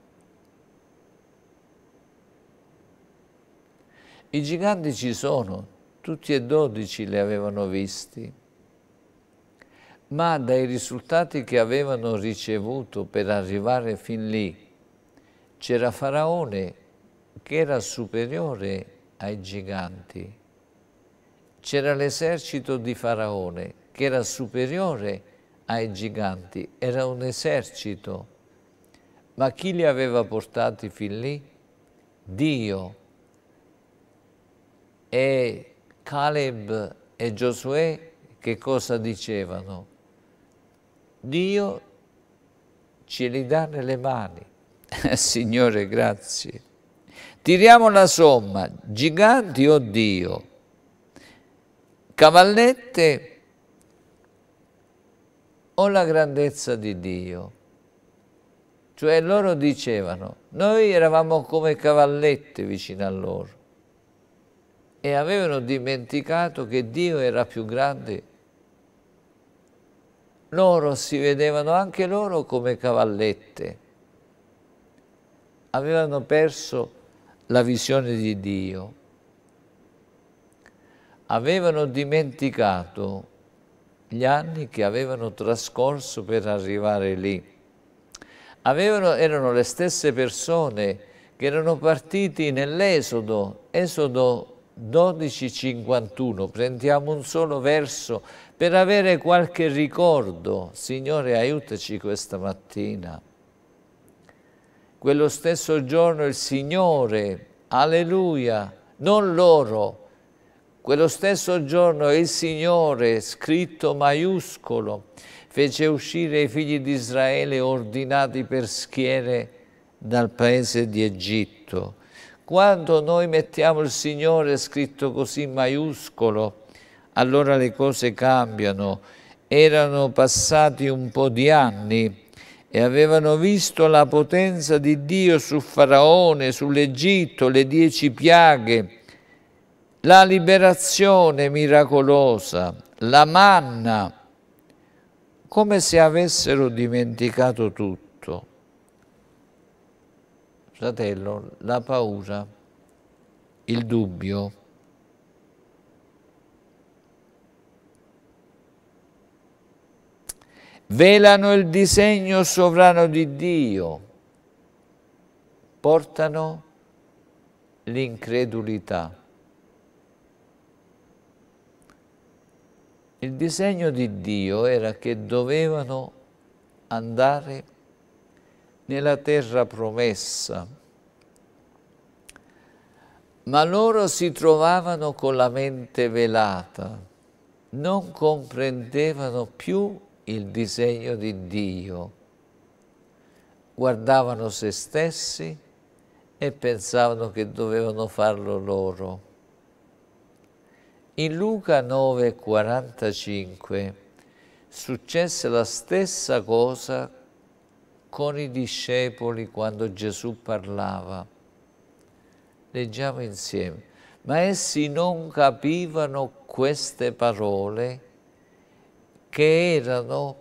I giganti ci sono, tutti e dodici li avevano visti, ma dai risultati che avevano ricevuto per arrivare fin lì, c'era Faraone che era superiore ai giganti. C'era l'esercito di Faraone che era superiore ai giganti, ai giganti, era un esercito. Ma chi li aveva portati fin lì? Dio. E Caleb e Giosuè che cosa dicevano? Dio ce li dà nelle mani. Signore, grazie. Tiriamo la somma, giganti o oh Dio, cavallette o la grandezza di Dio. Cioè loro dicevano, noi eravamo come cavallette vicino a loro e avevano dimenticato che Dio era più grande. Loro si vedevano anche loro come cavallette. Avevano perso la visione di Dio. Avevano dimenticato gli anni che avevano trascorso per arrivare lì. Avevano, erano le stesse persone che erano partiti nell'Esodo, Esodo 12,51. Prendiamo un solo verso per avere qualche ricordo. Signore, aiutaci questa mattina. Quello stesso giorno il Signore, alleluia, non loro, quello stesso giorno il Signore, scritto maiuscolo, fece uscire i figli di Israele ordinati per schiere dal paese di Egitto. Quando noi mettiamo il Signore scritto così maiuscolo, allora le cose cambiano. Erano passati un po' di anni e avevano visto la potenza di Dio su Faraone, sull'Egitto, le dieci piaghe, la liberazione miracolosa, la manna, come se avessero dimenticato tutto. Fratello, la paura, il dubbio, velano il disegno sovrano di Dio, portano l'incredulità. Il disegno di Dio era che dovevano andare nella terra promessa, ma loro si trovavano con la mente velata, non comprendevano più il disegno di Dio, guardavano se stessi e pensavano che dovevano farlo loro. In Luca 9,45 successe la stessa cosa con i discepoli quando Gesù parlava. Leggiamo insieme. Ma essi non capivano queste parole che erano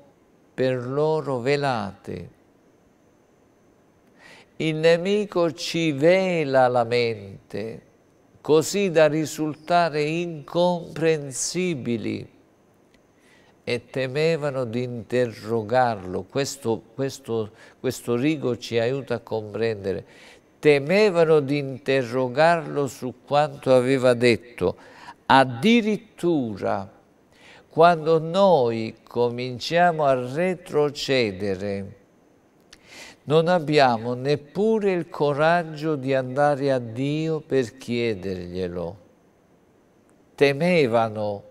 per loro velate. Il nemico ci vela la mente così da risultare incomprensibili e temevano di interrogarlo. Questo, questo, questo rigo ci aiuta a comprendere. Temevano di interrogarlo su quanto aveva detto. Addirittura quando noi cominciamo a retrocedere non abbiamo neppure il coraggio di andare a Dio per chiederglielo. Temevano.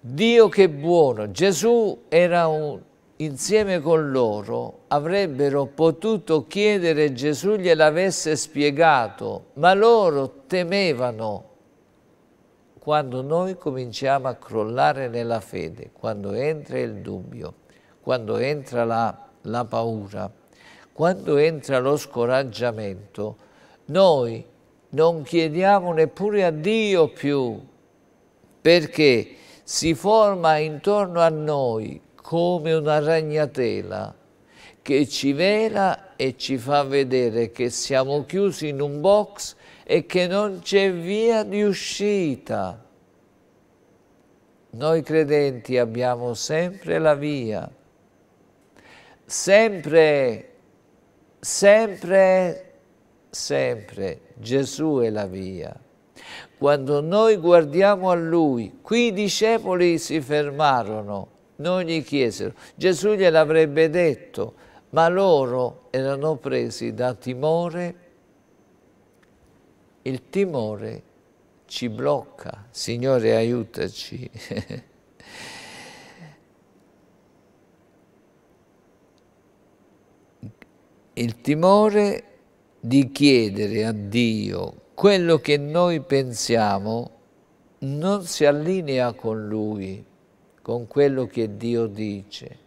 Dio che buono, Gesù era un, insieme con loro avrebbero potuto chiedere Gesù gliel'avesse spiegato, ma loro temevano quando noi cominciamo a crollare nella fede, quando entra il dubbio quando entra la, la paura, quando entra lo scoraggiamento, noi non chiediamo neppure a Dio più, perché si forma intorno a noi come una ragnatela che ci vela e ci fa vedere che siamo chiusi in un box e che non c'è via di uscita. Noi credenti abbiamo sempre la via sempre, sempre, sempre Gesù è la via. Quando noi guardiamo a Lui, qui i discepoli si fermarono, non gli chiesero. Gesù gliel'avrebbe detto, ma loro erano presi da timore. Il timore ci blocca. Signore, aiutaci. il timore di chiedere a Dio quello che noi pensiamo non si allinea con Lui, con quello che Dio dice.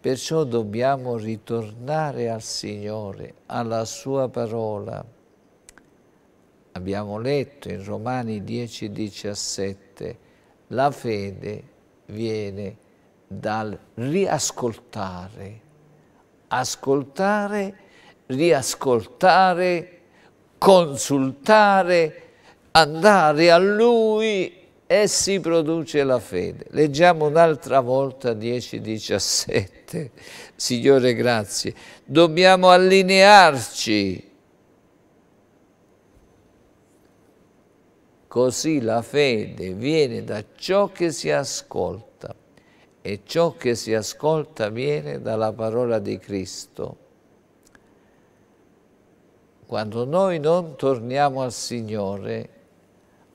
Perciò dobbiamo ritornare al Signore, alla Sua parola. Abbiamo letto in Romani 10, 17, la fede viene dal riascoltare ascoltare, riascoltare, consultare, andare a Lui e si produce la fede. Leggiamo un'altra volta 10-17. Signore, grazie. Dobbiamo allinearci. Così la fede viene da ciò che si ascolta e ciò che si ascolta viene dalla parola di Cristo. Quando noi non torniamo al Signore,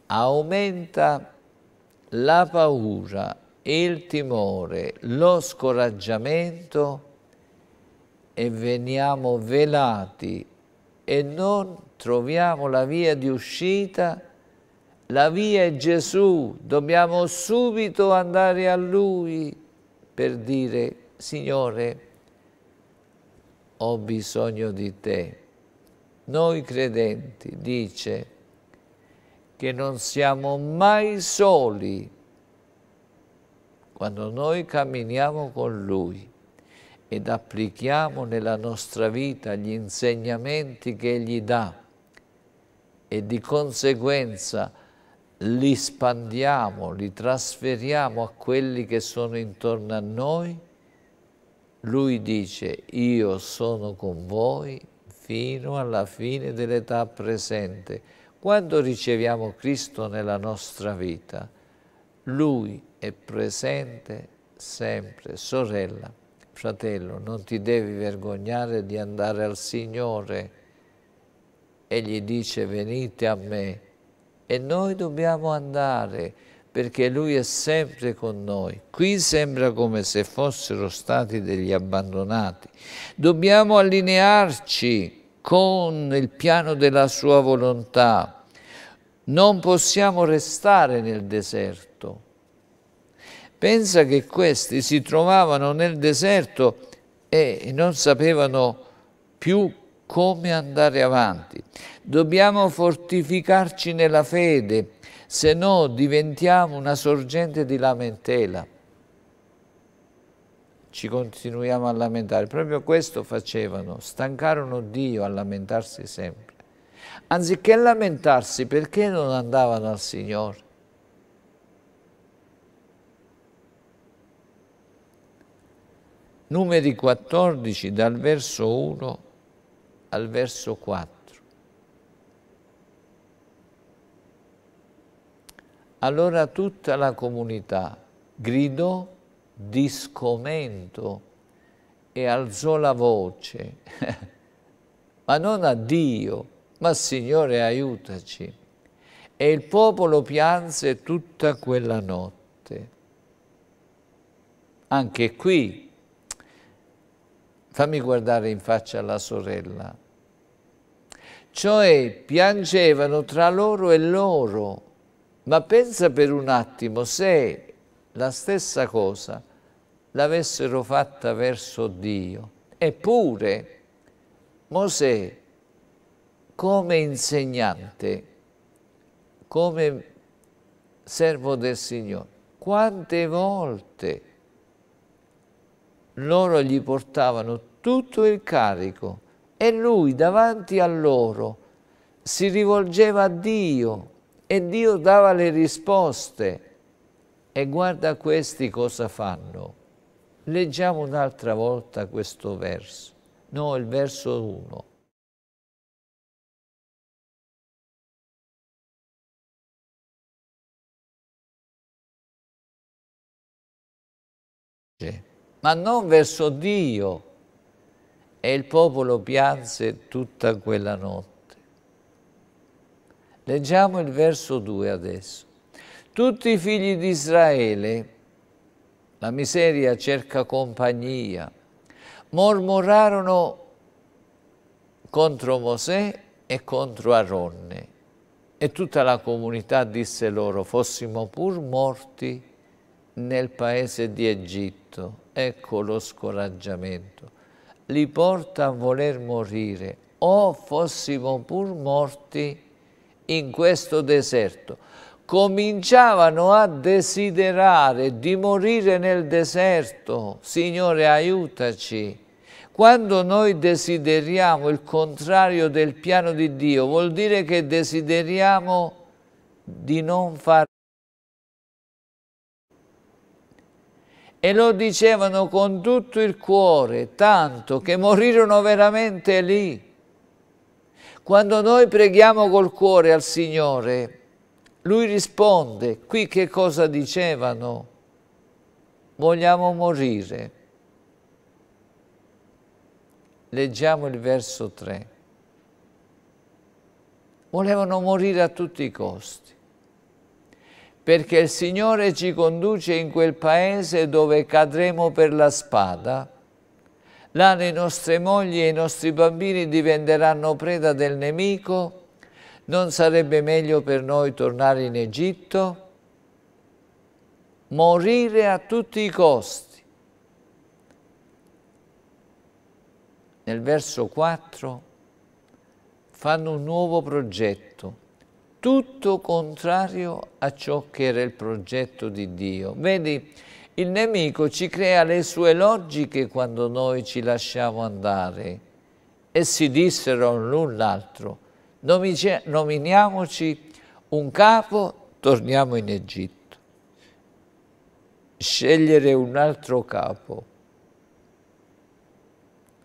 aumenta la paura, il timore, lo scoraggiamento e veniamo velati e non troviamo la via di uscita la via è Gesù, dobbiamo subito andare a Lui per dire, Signore, ho bisogno di Te. Noi credenti, dice, che non siamo mai soli quando noi camminiamo con Lui ed applichiamo nella nostra vita gli insegnamenti che Egli dà e di conseguenza li spandiamo, li trasferiamo a quelli che sono intorno a noi, lui dice io sono con voi fino alla fine dell'età presente. Quando riceviamo Cristo nella nostra vita, lui è presente sempre. Sorella, fratello, non ti devi vergognare di andare al Signore. Egli dice venite a me e noi dobbiamo andare perché Lui è sempre con noi. Qui sembra come se fossero stati degli abbandonati. Dobbiamo allinearci con il piano della Sua volontà. Non possiamo restare nel deserto. Pensa che questi si trovavano nel deserto e non sapevano più come andare avanti. Dobbiamo fortificarci nella fede, se no diventiamo una sorgente di lamentela. Ci continuiamo a lamentare. Proprio questo facevano, stancarono Dio a lamentarsi sempre. Anziché lamentarsi, perché non andavano al Signore? Numeri 14 dal verso 1 al verso 4. Allora tutta la comunità gridò di scomento e alzò la voce, ma non a Dio, ma Signore aiutaci. E il popolo pianse tutta quella notte. Anche qui, fammi guardare in faccia la sorella, cioè piangevano tra loro e loro. Ma pensa per un attimo se la stessa cosa l'avessero fatta verso Dio. Eppure Mosè come insegnante, come servo del Signore, quante volte loro gli portavano tutto il carico e lui davanti a loro si rivolgeva a Dio e Dio dava le risposte. E guarda questi cosa fanno. Leggiamo un'altra volta questo verso. No, il verso 1. Ma non verso Dio, e il popolo pianse tutta quella notte. Leggiamo il verso 2 adesso. Tutti i figli di Israele, la miseria cerca compagnia, mormorarono contro Mosè e contro Aronne. E tutta la comunità disse loro, fossimo pur morti nel paese di Egitto. Ecco lo scoraggiamento li porta a voler morire. O fossimo pur morti in questo deserto. Cominciavano a desiderare di morire nel deserto. Signore, aiutaci. Quando noi desideriamo il contrario del piano di Dio, vuol dire che desideriamo di non fare e lo dicevano con tutto il cuore, tanto che morirono veramente lì. Quando noi preghiamo col cuore al Signore, Lui risponde, qui che cosa dicevano? Vogliamo morire. Leggiamo il verso 3. Volevano morire a tutti i costi perché il Signore ci conduce in quel paese dove cadremo per la spada. Là le nostre mogli e i nostri bambini diventeranno preda del nemico. Non sarebbe meglio per noi tornare in Egitto? Morire a tutti i costi. Nel verso 4 fanno un nuovo progetto tutto contrario a ciò che era il progetto di Dio. Vedi, il nemico ci crea le sue logiche quando noi ci lasciamo andare e si dissero l'un l'altro, nominiamoci un capo, torniamo in Egitto. Scegliere un altro capo,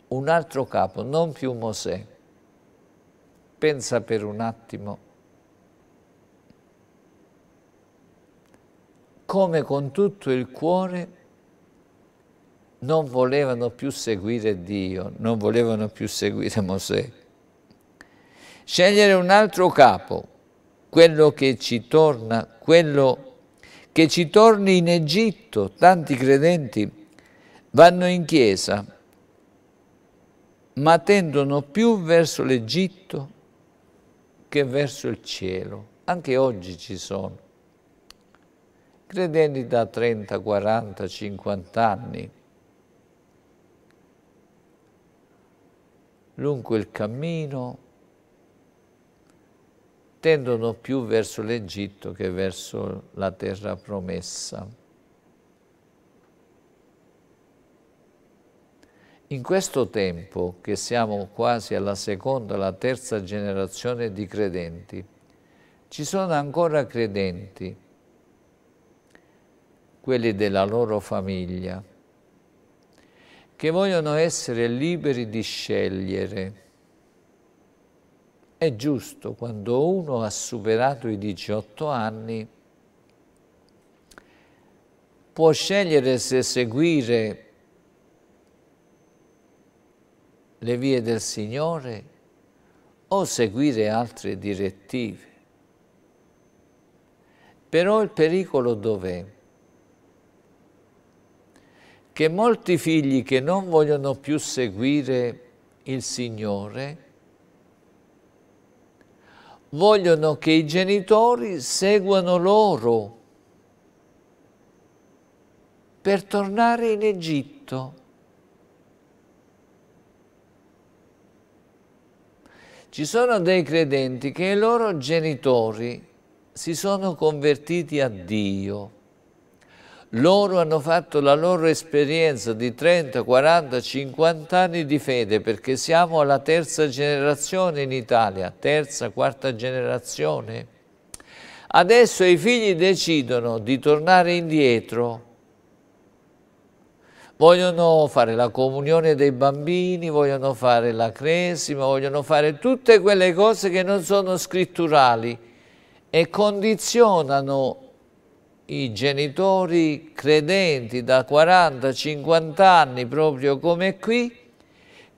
un altro capo, non più Mosè. Pensa per un attimo come con tutto il cuore non volevano più seguire Dio, non volevano più seguire Mosè. Scegliere un altro capo, quello che ci torna, quello che ci torni in Egitto, tanti credenti vanno in chiesa, ma tendono più verso l'Egitto che verso il cielo. Anche oggi ci sono credenti da 30, 40, 50 anni. Lungo il cammino tendono più verso l'Egitto che verso la terra promessa. In questo tempo, che siamo quasi alla seconda, alla terza generazione di credenti, ci sono ancora credenti quelli della loro famiglia, che vogliono essere liberi di scegliere. È giusto quando uno ha superato i 18 anni può scegliere se seguire le vie del Signore o seguire altre direttive. Però il pericolo dov'è? che molti figli che non vogliono più seguire il Signore vogliono che i genitori seguano loro per tornare in Egitto. Ci sono dei credenti che i loro genitori si sono convertiti a Dio loro hanno fatto la loro esperienza di 30, 40, 50 anni di fede perché siamo alla terza generazione in Italia, terza, quarta generazione. Adesso i figli decidono di tornare indietro, vogliono fare la comunione dei bambini, vogliono fare la cresima, vogliono fare tutte quelle cose che non sono scritturali e condizionano i genitori credenti da 40-50 anni, proprio come qui,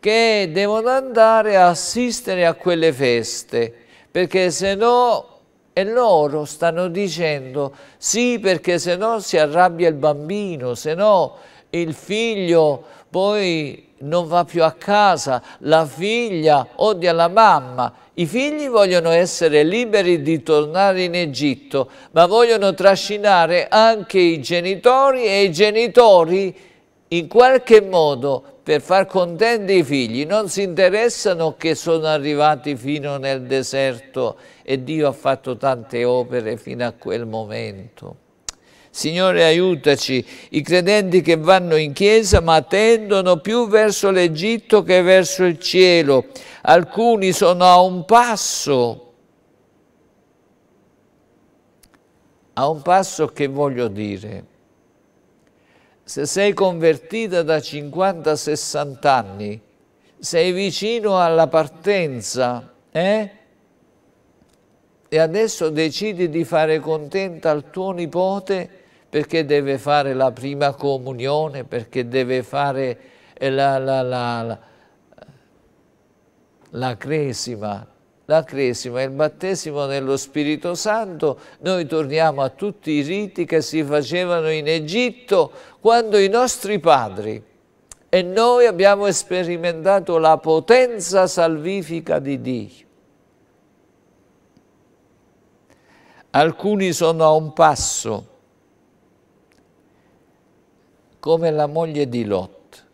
che devono andare a assistere a quelle feste, perché se no e loro stanno dicendo sì perché se no si arrabbia il bambino, se no il figlio poi non va più a casa, la figlia odia la mamma i figli vogliono essere liberi di tornare in Egitto, ma vogliono trascinare anche i genitori e i genitori in qualche modo per far contenti i figli. Non si interessano che sono arrivati fino nel deserto e Dio ha fatto tante opere fino a quel momento. Signore aiutaci, i credenti che vanno in chiesa ma tendono più verso l'Egitto che verso il cielo, alcuni sono a un passo, a un passo che voglio dire, se sei convertita da 50-60 anni, sei vicino alla partenza, eh? E adesso decidi di fare contenta al tuo nipote perché deve fare la prima comunione, perché deve fare eh, la, la, la, la cresima, la cresima e il battesimo nello Spirito Santo, noi torniamo a tutti i riti che si facevano in Egitto quando i nostri padri e noi abbiamo sperimentato la potenza salvifica di Dio. Alcuni sono a un passo, come la moglie di Lot.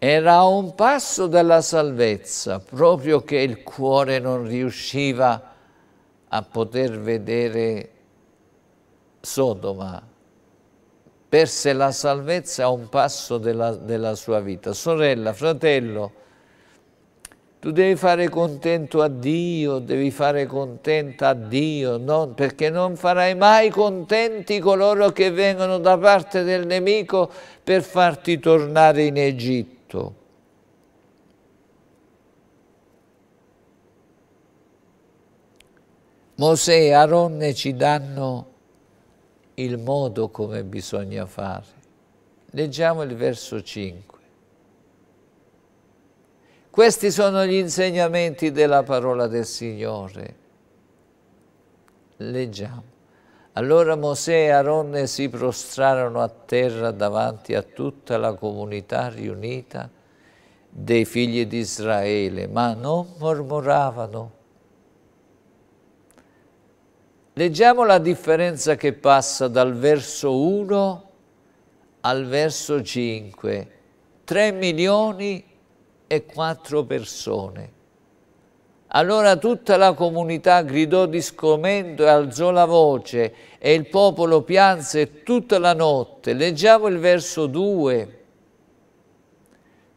Era a un passo dalla salvezza, proprio che il cuore non riusciva a poter vedere Sodoma. Perse la salvezza a un passo della, della sua vita. Sorella, fratello, tu devi fare contento a Dio, devi fare contenta a Dio, non, perché non farai mai contenti coloro che vengono da parte del nemico per farti tornare in Egitto. Mosè e Aronne ci danno il modo come bisogna fare. Leggiamo il verso 5. Questi sono gli insegnamenti della parola del Signore. Leggiamo. Allora Mosè e Aronne si prostrarono a terra davanti a tutta la comunità riunita dei figli di Israele, ma non mormoravano. Leggiamo la differenza che passa dal verso 1 al verso 5. 3 milioni e quattro persone. Allora tutta la comunità gridò di scomento e alzò la voce e il popolo pianse tutta la notte. Leggiamo il verso 2.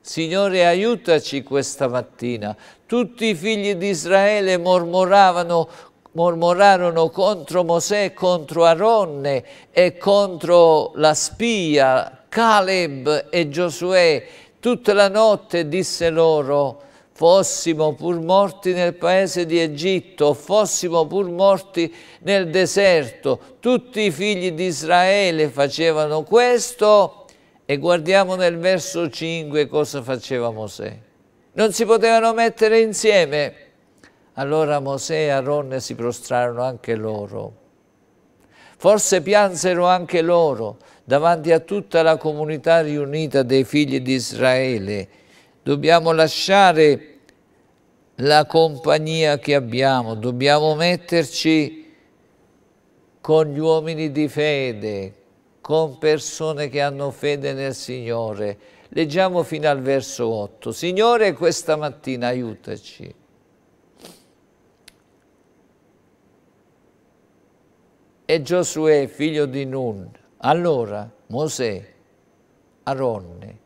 Signore aiutaci questa mattina. Tutti i figli di Israele mormorarono contro Mosè, contro Aronne e contro la spia Caleb e Giosuè Tutta la notte disse loro, fossimo pur morti nel paese di Egitto, fossimo pur morti nel deserto, tutti i figli di Israele facevano questo e guardiamo nel verso 5 cosa faceva Mosè. Non si potevano mettere insieme. Allora Mosè e Aronne si prostrarono anche loro. Forse piansero anche loro, davanti a tutta la comunità riunita dei figli di Israele. Dobbiamo lasciare la compagnia che abbiamo, dobbiamo metterci con gli uomini di fede, con persone che hanno fede nel Signore. Leggiamo fino al verso 8. Signore, questa mattina aiutaci. E Giosuè, figlio di Nun, allora Mosè, Aronne,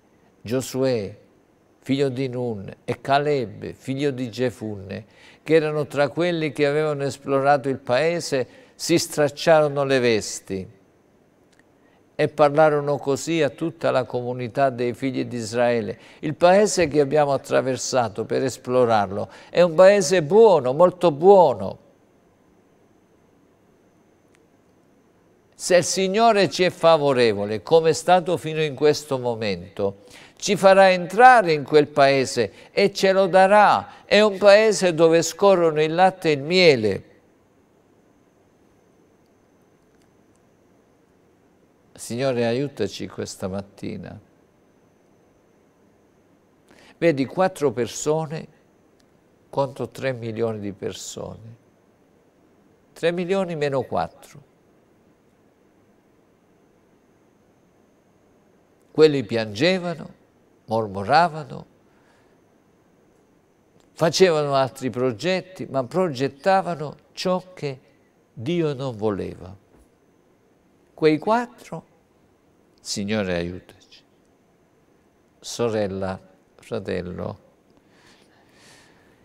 Giosuè, figlio di Nun, e Caleb, figlio di Gefunne, che erano tra quelli che avevano esplorato il paese, si stracciarono le vesti e parlarono così a tutta la comunità dei figli di Israele. Il paese che abbiamo attraversato per esplorarlo è un paese buono, molto buono. Se il Signore ci è favorevole, come è stato fino in questo momento, ci farà entrare in quel paese e ce lo darà. È un paese dove scorrono il latte e il miele. Signore, aiutaci questa mattina. Vedi, quattro persone contro tre milioni di persone. Tre milioni meno quattro. Quelli piangevano, mormoravano, facevano altri progetti, ma progettavano ciò che Dio non voleva. Quei quattro, Signore aiutaci, sorella, fratello,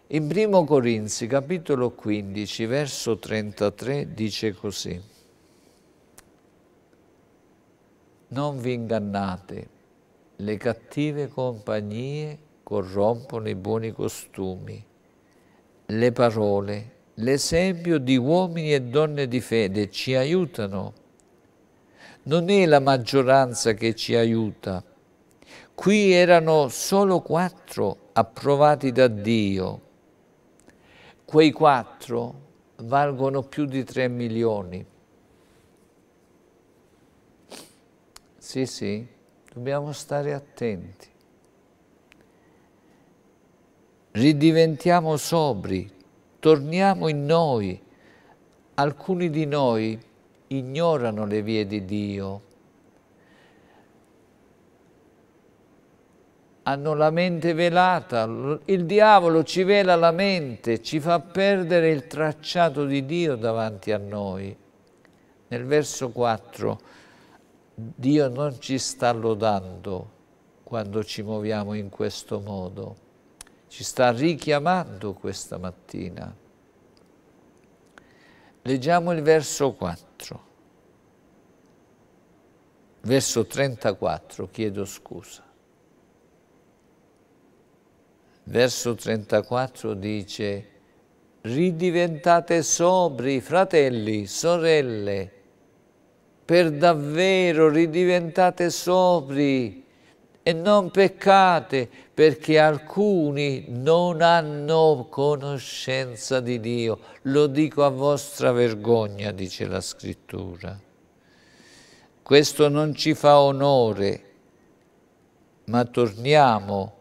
in 1 Corinzi capitolo 15 verso 33 dice così Non vi ingannate, le cattive compagnie corrompono i buoni costumi, le parole, l'esempio di uomini e donne di fede ci aiutano. Non è la maggioranza che ci aiuta. Qui erano solo quattro approvati da Dio. Quei quattro valgono più di tre milioni. Sì, sì, dobbiamo stare attenti. Ridiventiamo sobri, torniamo in noi. Alcuni di noi ignorano le vie di Dio. hanno la mente velata, il diavolo ci vela la mente, ci fa perdere il tracciato di Dio davanti a noi. Nel verso 4 Dio non ci sta lodando quando ci muoviamo in questo modo, ci sta richiamando questa mattina. Leggiamo il verso 4, verso 34, chiedo scusa. Verso 34 dice, ridiventate sobri, fratelli, sorelle, per davvero ridiventate sobri e non peccate, perché alcuni non hanno conoscenza di Dio. Lo dico a vostra vergogna, dice la Scrittura. Questo non ci fa onore, ma torniamo,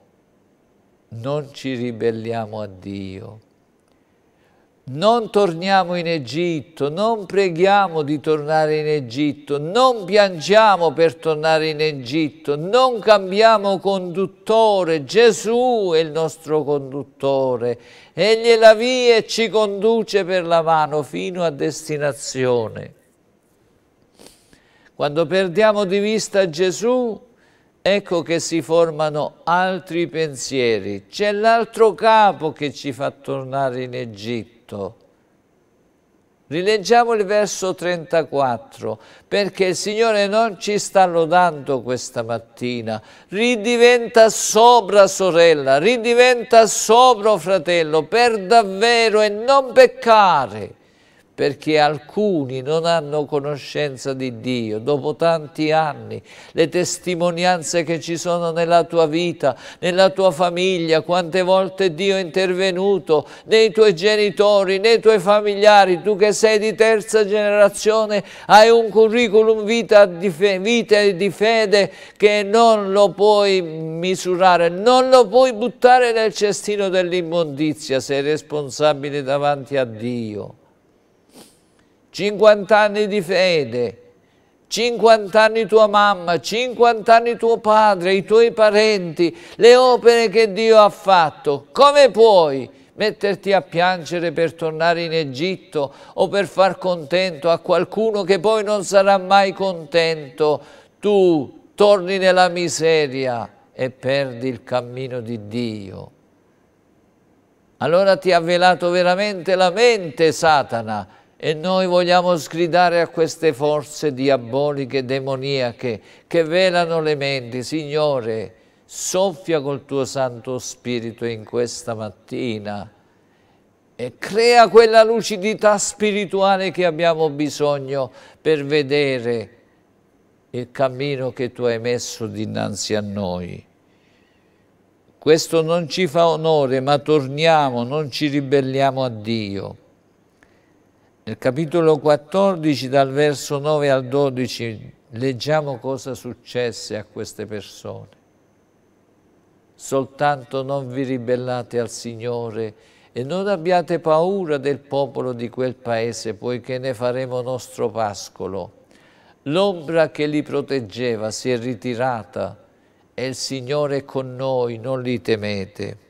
non ci ribelliamo a Dio non torniamo in Egitto, non preghiamo di tornare in Egitto, non piangiamo per tornare in Egitto, non cambiamo conduttore, Gesù è il nostro conduttore, Egli è la via e ci conduce per la mano fino a destinazione. Quando perdiamo di vista Gesù, ecco che si formano altri pensieri, c'è l'altro capo che ci fa tornare in Egitto detto. Rileggiamo il verso 34, perché il Signore non ci sta lodando questa mattina. Ridiventa sopra sorella, ridiventa sopra fratello, per davvero e non peccare perché alcuni non hanno conoscenza di Dio. Dopo tanti anni, le testimonianze che ci sono nella tua vita, nella tua famiglia, quante volte Dio è intervenuto, nei tuoi genitori, nei tuoi familiari, tu che sei di terza generazione, hai un curriculum vita di, vita di fede che non lo puoi misurare, non lo puoi buttare nel cestino dell'immondizia, sei responsabile davanti a Dio. 50 anni di fede, 50 anni tua mamma, 50 anni tuo padre, i tuoi parenti, le opere che Dio ha fatto, come puoi? metterti a piangere per tornare in Egitto o per far contento a qualcuno che poi non sarà mai contento. Tu torni nella miseria e perdi il cammino di Dio. Allora ti ha velato veramente la mente, Satana, e noi vogliamo sgridare a queste forze diaboliche, demoniache, che velano le menti. Signore, soffia col tuo Santo Spirito in questa mattina e crea quella lucidità spirituale che abbiamo bisogno per vedere il cammino che tu hai messo dinanzi a noi. Questo non ci fa onore, ma torniamo, non ci ribelliamo a Dio. Nel capitolo 14, dal verso 9 al 12, leggiamo cosa successe a queste persone. Soltanto non vi ribellate al Signore e non abbiate paura del popolo di quel paese, poiché ne faremo nostro pascolo. L'ombra che li proteggeva si è ritirata e il Signore è con noi, non li temete.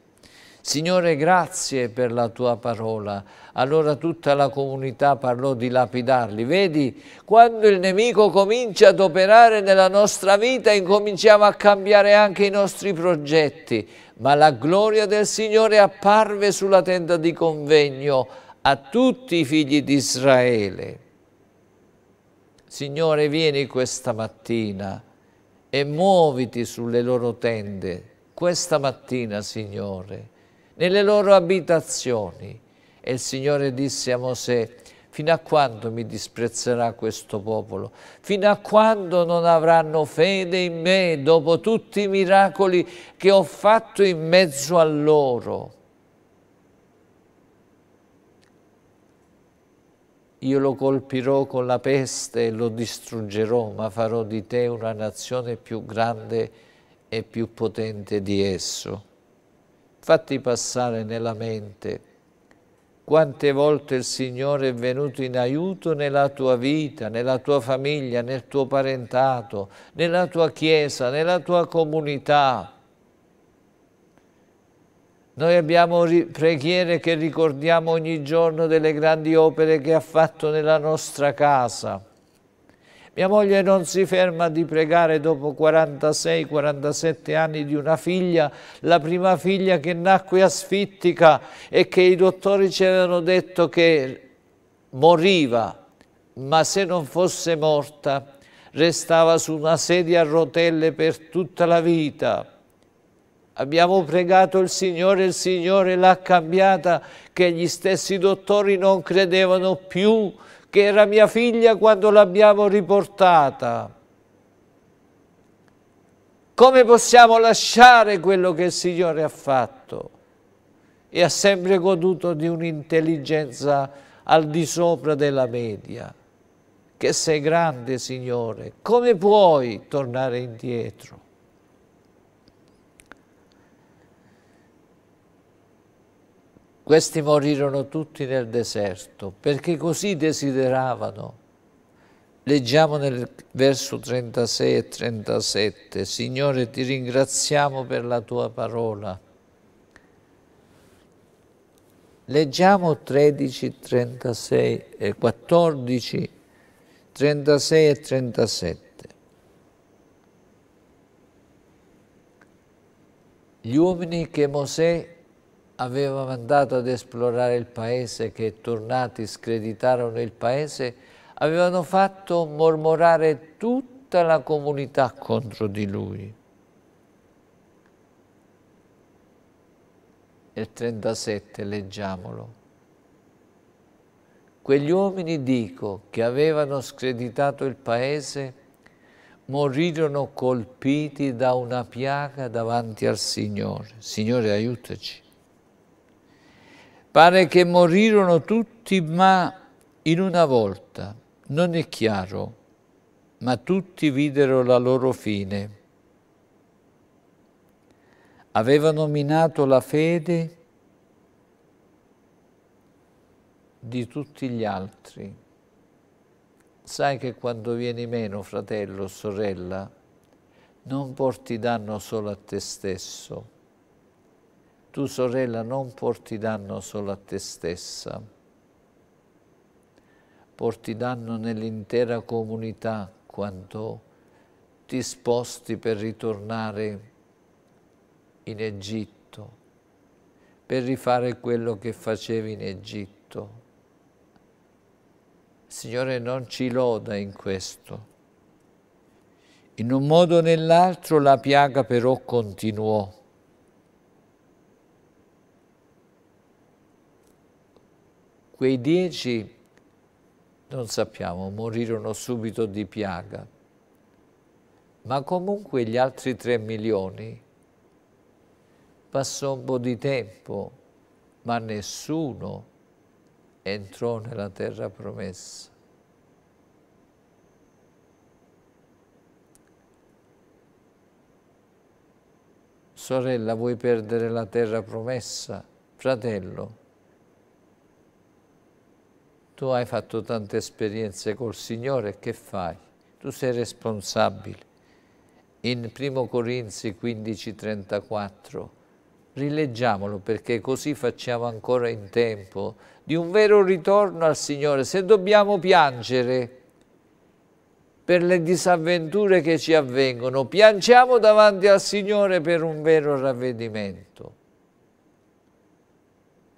Signore, grazie per la Tua parola, allora tutta la comunità parlò di lapidarli. Vedi, quando il nemico comincia ad operare nella nostra vita, incominciamo a cambiare anche i nostri progetti. Ma la gloria del Signore apparve sulla tenda di convegno a tutti i figli di Israele. Signore, vieni questa mattina e muoviti sulle loro tende, questa mattina, Signore, nelle loro abitazioni, e il Signore disse a Mosè, fino a quando mi disprezzerà questo popolo? Fino a quando non avranno fede in me dopo tutti i miracoli che ho fatto in mezzo a loro? Io lo colpirò con la peste e lo distruggerò, ma farò di te una nazione più grande e più potente di esso. Fatti passare nella mente quante volte il Signore è venuto in aiuto nella tua vita, nella tua famiglia, nel tuo parentato, nella tua chiesa, nella tua comunità. Noi abbiamo preghiere che ricordiamo ogni giorno delle grandi opere che ha fatto nella nostra casa mia moglie non si ferma di pregare dopo 46-47 anni di una figlia, la prima figlia che nacque asfittica e che i dottori ci avevano detto che moriva, ma se non fosse morta restava su una sedia a rotelle per tutta la vita. Abbiamo pregato il Signore, il Signore l'ha cambiata, che gli stessi dottori non credevano più che era mia figlia quando l'abbiamo riportata. Come possiamo lasciare quello che il Signore ha fatto? E ha sempre goduto di un'intelligenza al di sopra della media. Che sei grande, Signore, come puoi tornare indietro? Questi morirono tutti nel deserto, perché così desideravano. Leggiamo nel verso 36 e 37, Signore ti ringraziamo per la tua parola. Leggiamo 13, 36 e 14, 36 e 37. Gli uomini che Mosè aveva mandato ad esplorare il paese che, tornati, screditarono il paese, avevano fatto mormorare tutta la comunità contro di lui. Nel 37 leggiamolo. Quegli uomini, dico, che avevano screditato il paese, morirono colpiti da una piaga davanti al Signore. Signore, aiutaci. Pare che morirono tutti, ma in una volta, non è chiaro, ma tutti videro la loro fine. Avevano minato la fede di tutti gli altri. Sai che quando vieni meno, fratello, sorella, non porti danno solo a te stesso, tu sorella non porti danno solo a te stessa, porti danno nell'intera comunità quando ti sposti per ritornare in Egitto, per rifare quello che facevi in Egitto. Signore non ci loda in questo. In un modo o nell'altro la piaga però continuò Quei dieci, non sappiamo, morirono subito di piaga, ma comunque gli altri tre milioni passò un po' di tempo, ma nessuno entrò nella terra promessa. Sorella, vuoi perdere la terra promessa? Fratello, tu hai fatto tante esperienze col Signore, che fai? Tu sei responsabile. In 1 Corinzi 15,34 rileggiamolo perché così facciamo ancora in tempo di un vero ritorno al Signore. Se dobbiamo piangere per le disavventure che ci avvengono, piangiamo davanti al Signore per un vero ravvedimento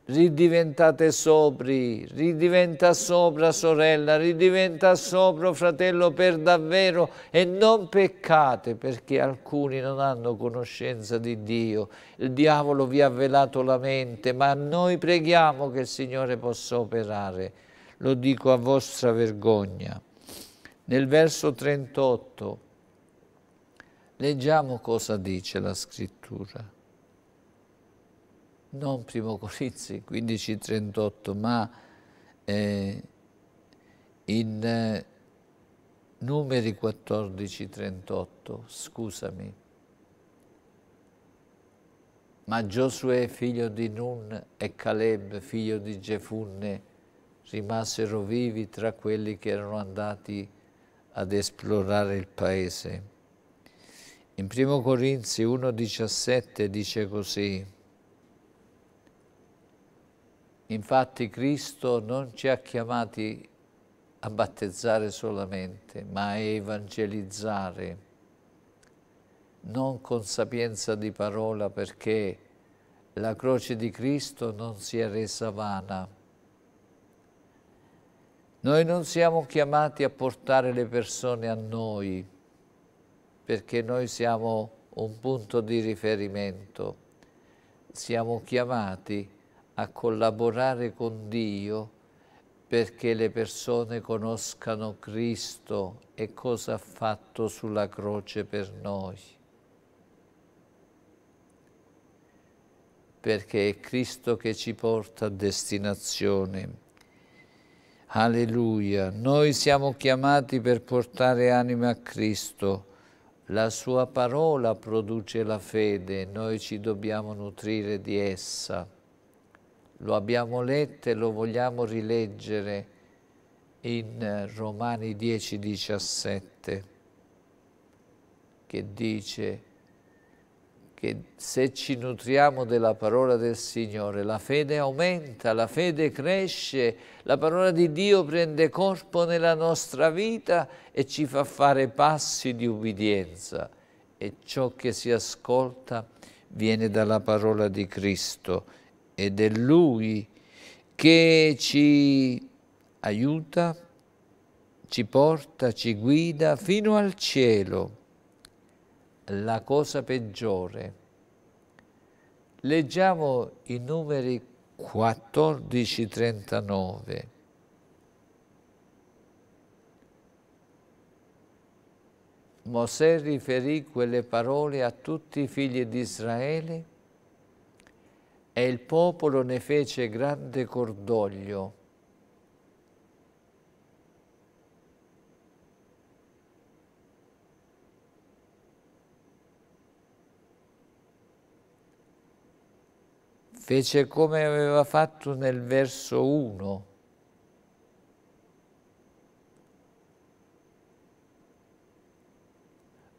ridiventate sobri, ridiventa sopra sorella, ridiventa sopra fratello per davvero e non peccate perché alcuni non hanno conoscenza di Dio. Il diavolo vi ha velato la mente, ma noi preghiamo che il Signore possa operare. Lo dico a vostra vergogna. Nel verso 38 leggiamo cosa dice la scrittura non Primo Corinzi 15-38, ma eh, in eh, Numeri 14-38, scusami. Ma Giosuè, figlio di Nun, e Caleb, figlio di Gefunne, rimasero vivi tra quelli che erano andati ad esplorare il paese. In Primo Corinzi 1,17 dice così, Infatti Cristo non ci ha chiamati a battezzare solamente, ma a evangelizzare, non con sapienza di parola perché la croce di Cristo non si è resa vana. Noi non siamo chiamati a portare le persone a noi, perché noi siamo un punto di riferimento. Siamo chiamati a a collaborare con Dio perché le persone conoscano Cristo e cosa ha fatto sulla croce per noi. Perché è Cristo che ci porta a destinazione. Alleluia. Noi siamo chiamati per portare anime a Cristo. La sua parola produce la fede, noi ci dobbiamo nutrire di essa lo abbiamo letto e lo vogliamo rileggere in eh, Romani 10, 17, che dice che se ci nutriamo della parola del Signore, la fede aumenta, la fede cresce, la parola di Dio prende corpo nella nostra vita e ci fa fare passi di ubbidienza e ciò che si ascolta viene dalla parola di Cristo ed è Lui che ci aiuta, ci porta, ci guida fino al cielo. La cosa peggiore. Leggiamo i numeri 1439. Mosè riferì quelle parole a tutti i figli di Israele e il popolo ne fece grande cordoglio. Fece come aveva fatto nel verso 1.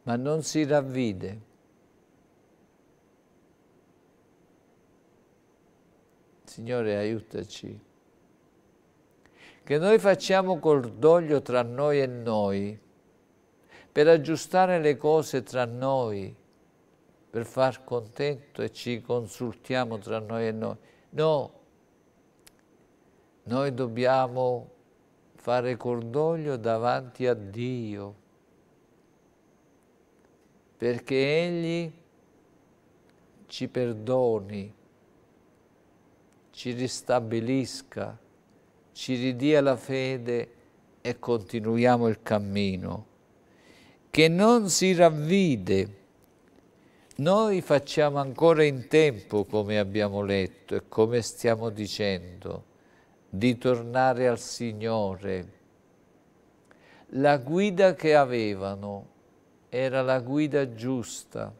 Ma non si ravvide. Signore aiutaci, che noi facciamo cordoglio tra noi e noi, per aggiustare le cose tra noi, per far contento e ci consultiamo tra noi e noi. No, noi dobbiamo fare cordoglio davanti a Dio, perché Egli ci perdoni ci ristabilisca, ci ridia la fede e continuiamo il cammino. Che non si ravvide. Noi facciamo ancora in tempo, come abbiamo letto e come stiamo dicendo, di tornare al Signore. La guida che avevano era la guida giusta.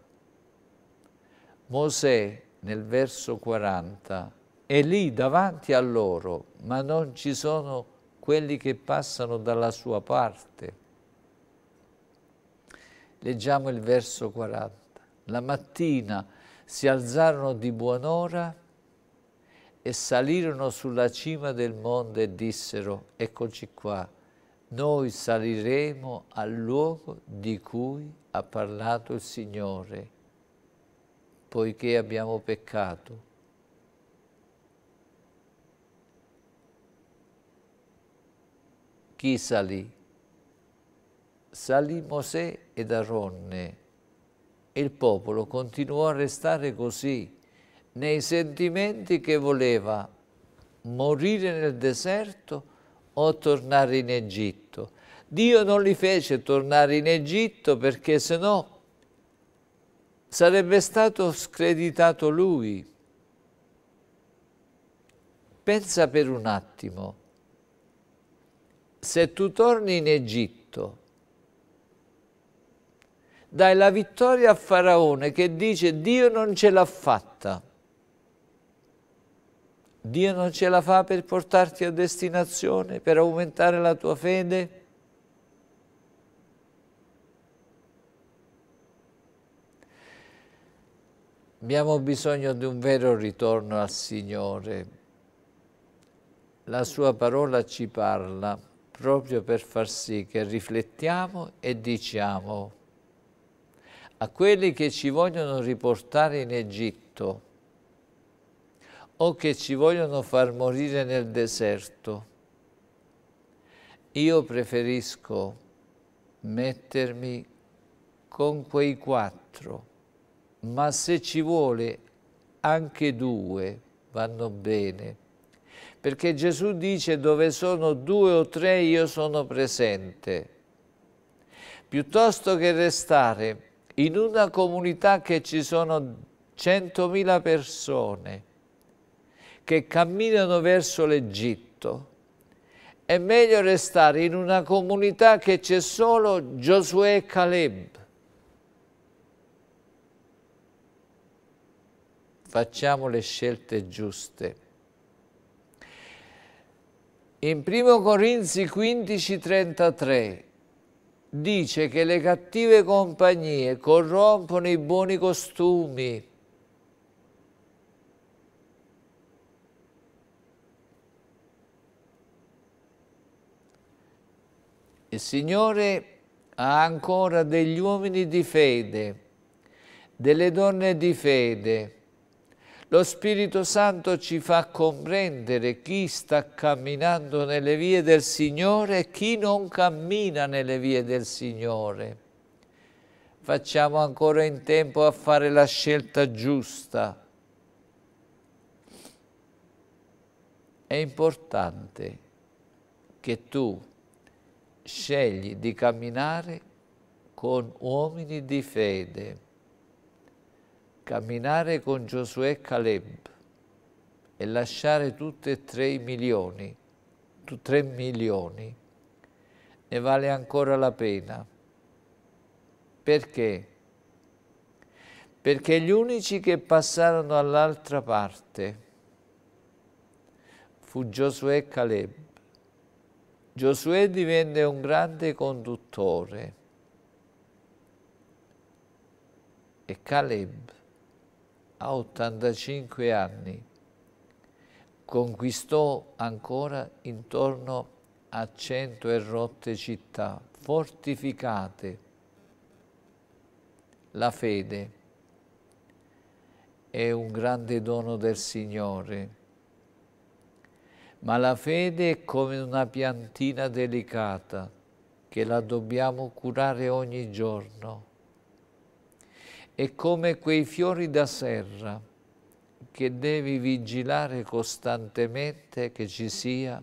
Mosè, nel verso 40, è lì davanti a loro, ma non ci sono quelli che passano dalla sua parte. Leggiamo il verso 40. La mattina si alzarono di buon'ora e salirono sulla cima del mondo e dissero, eccoci qua, noi saliremo al luogo di cui ha parlato il Signore, poiché abbiamo peccato Chi salì? Salì Mosè ed Aronne e il popolo continuò a restare così nei sentimenti che voleva morire nel deserto o tornare in Egitto. Dio non li fece tornare in Egitto perché sennò sarebbe stato screditato lui. Pensa per un attimo se tu torni in Egitto, dai la vittoria a Faraone che dice Dio non ce l'ha fatta. Dio non ce la fa per portarti a destinazione, per aumentare la tua fede? Abbiamo bisogno di un vero ritorno al Signore. La sua parola ci parla proprio per far sì che riflettiamo e diciamo a quelli che ci vogliono riportare in Egitto o che ci vogliono far morire nel deserto, io preferisco mettermi con quei quattro, ma se ci vuole anche due vanno bene perché Gesù dice dove sono due o tre io sono presente. Piuttosto che restare in una comunità che ci sono centomila persone che camminano verso l'Egitto, è meglio restare in una comunità che c'è solo Giosuè e Caleb. Facciamo le scelte giuste. In 1 Corinzi 15,33 dice che le cattive compagnie corrompono i buoni costumi. Il Signore ha ancora degli uomini di fede, delle donne di fede, lo Spirito Santo ci fa comprendere chi sta camminando nelle vie del Signore e chi non cammina nelle vie del Signore. Facciamo ancora in tempo a fare la scelta giusta. È importante che tu scegli di camminare con uomini di fede camminare con Giosuè e Caleb e lasciare tutte e tre i milioni, tre milioni, ne vale ancora la pena. Perché? Perché gli unici che passarono all'altra parte fu Giosuè e Caleb. Giosuè divenne un grande conduttore e Caleb a 85 anni. Conquistò ancora intorno a cento errotte città, fortificate la fede è un grande dono del Signore. Ma la fede è come una piantina delicata che la dobbiamo curare ogni giorno è come quei fiori da serra che devi vigilare costantemente che ci sia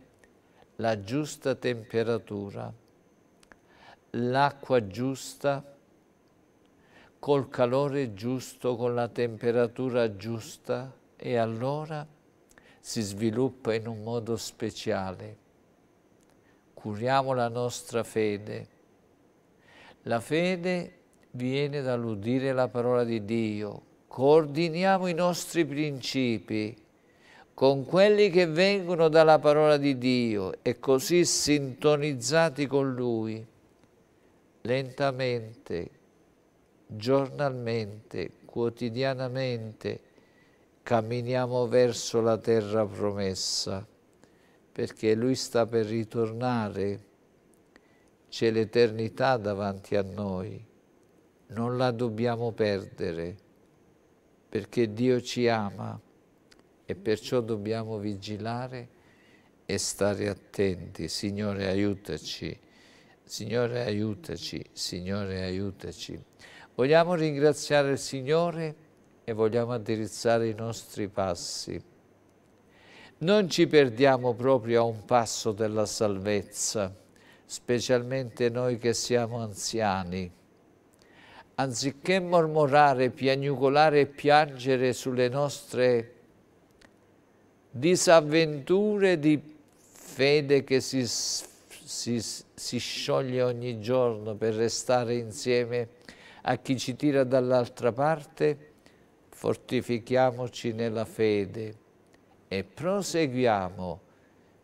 la giusta temperatura, l'acqua giusta, col calore giusto, con la temperatura giusta e allora si sviluppa in un modo speciale. Curiamo la nostra fede. La fede viene dall'udire la parola di Dio. Coordiniamo i nostri principi con quelli che vengono dalla parola di Dio e così sintonizzati con Lui, lentamente, giornalmente, quotidianamente, camminiamo verso la terra promessa, perché Lui sta per ritornare, c'è l'eternità davanti a noi non la dobbiamo perdere perché Dio ci ama e perciò dobbiamo vigilare e stare attenti. Signore aiutaci, Signore aiutaci, Signore aiutaci. Vogliamo ringraziare il Signore e vogliamo addirizzare i nostri passi. Non ci perdiamo proprio a un passo della salvezza, specialmente noi che siamo anziani anziché mormorare, piagnucolare e piangere sulle nostre disavventure di fede che si, si, si scioglie ogni giorno per restare insieme a chi ci tira dall'altra parte, fortifichiamoci nella fede e proseguiamo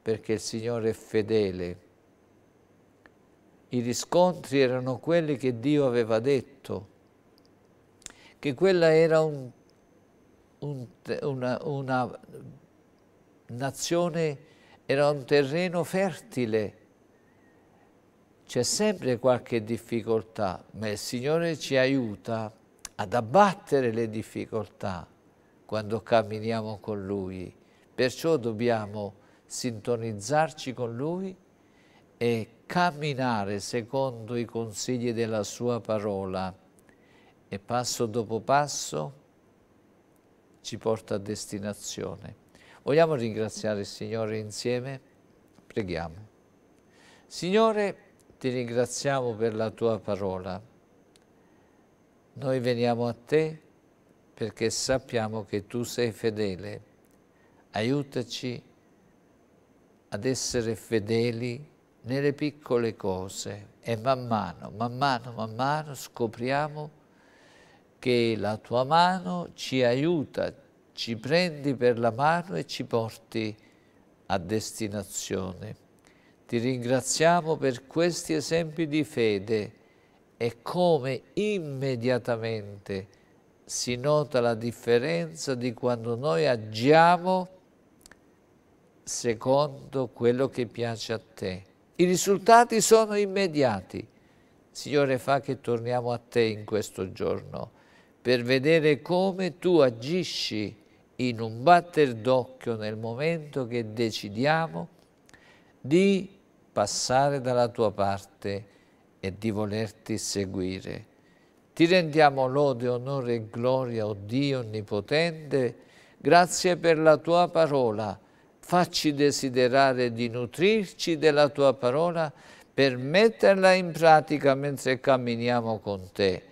perché il Signore è fedele i riscontri erano quelli che Dio aveva detto, che quella era un, un, una, una nazione, era un terreno fertile. C'è sempre qualche difficoltà, ma il Signore ci aiuta ad abbattere le difficoltà quando camminiamo con Lui. Perciò dobbiamo sintonizzarci con Lui e camminare secondo i consigli della sua parola e passo dopo passo ci porta a destinazione. Vogliamo ringraziare il Signore insieme? Preghiamo. Signore, ti ringraziamo per la tua parola. Noi veniamo a te perché sappiamo che tu sei fedele. Aiutaci ad essere fedeli nelle piccole cose e man mano, man mano, man mano scopriamo che la tua mano ci aiuta, ci prendi per la mano e ci porti a destinazione. Ti ringraziamo per questi esempi di fede e come immediatamente si nota la differenza di quando noi agiamo secondo quello che piace a te i risultati sono immediati. Signore, fa che torniamo a te in questo giorno per vedere come tu agisci in un batter d'occhio nel momento che decidiamo di passare dalla tua parte e di volerti seguire. Ti rendiamo lode, onore e gloria, o oh Dio Onnipotente, grazie per la tua parola, Facci desiderare di nutrirci della tua parola per metterla in pratica mentre camminiamo con te,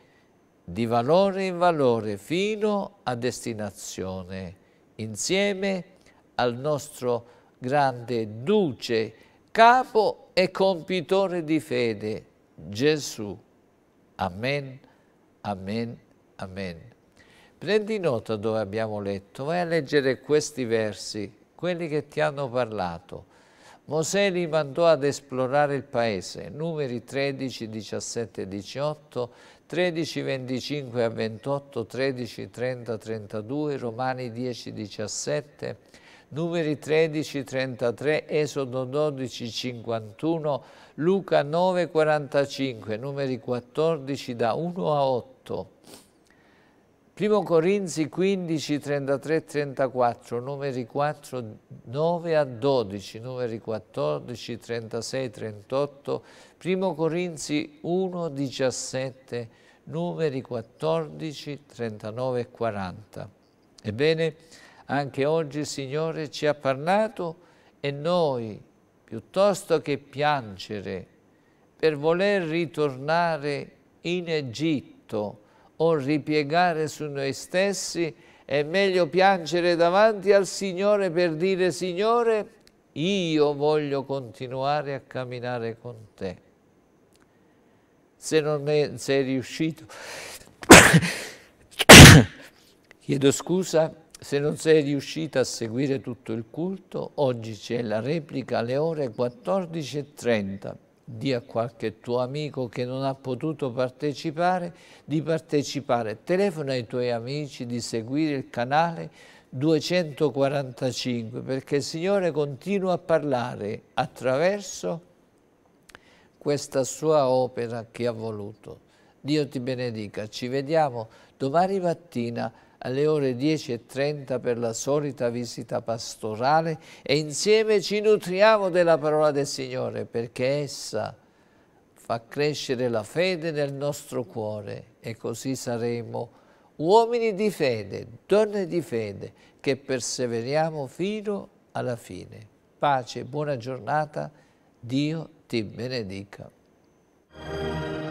di valore in valore fino a destinazione, insieme al nostro grande duce, capo e compitore di fede, Gesù. Amen, amen, amen. Prendi nota dove abbiamo letto, vai a leggere questi versi quelli che ti hanno parlato. Mosè li mandò ad esplorare il paese, numeri 13, 17, 18, 13, 25 a 28, 13, 30, 32, Romani 10, 17, numeri 13, 33, Esodo 12, 51, Luca 9, 45, numeri 14 da 1 a 8. 1 Corinzi 15, 33, 34, numeri 4, 9 a 12, numeri 14, 36, 38, 1 Corinzi 1, 17, numeri 14, 39 e 40. Ebbene, anche oggi il Signore ci ha parlato e noi, piuttosto che piangere per voler ritornare in Egitto, o ripiegare su noi stessi, è meglio piangere davanti al Signore per dire Signore, io voglio continuare a camminare con te. Se non è, sei riuscito, chiedo scusa, se non sei riuscita a seguire tutto il culto, oggi c'è la replica alle ore 14.30 di a qualche tuo amico che non ha potuto partecipare di partecipare. Telefona ai tuoi amici di seguire il canale 245 perché il Signore continua a parlare attraverso questa sua opera che ha voluto. Dio ti benedica, ci vediamo domani mattina alle ore 10.30 per la solita visita pastorale e insieme ci nutriamo della parola del Signore perché essa fa crescere la fede nel nostro cuore e così saremo uomini di fede, donne di fede che perseveriamo fino alla fine. Pace, buona giornata, Dio ti benedica.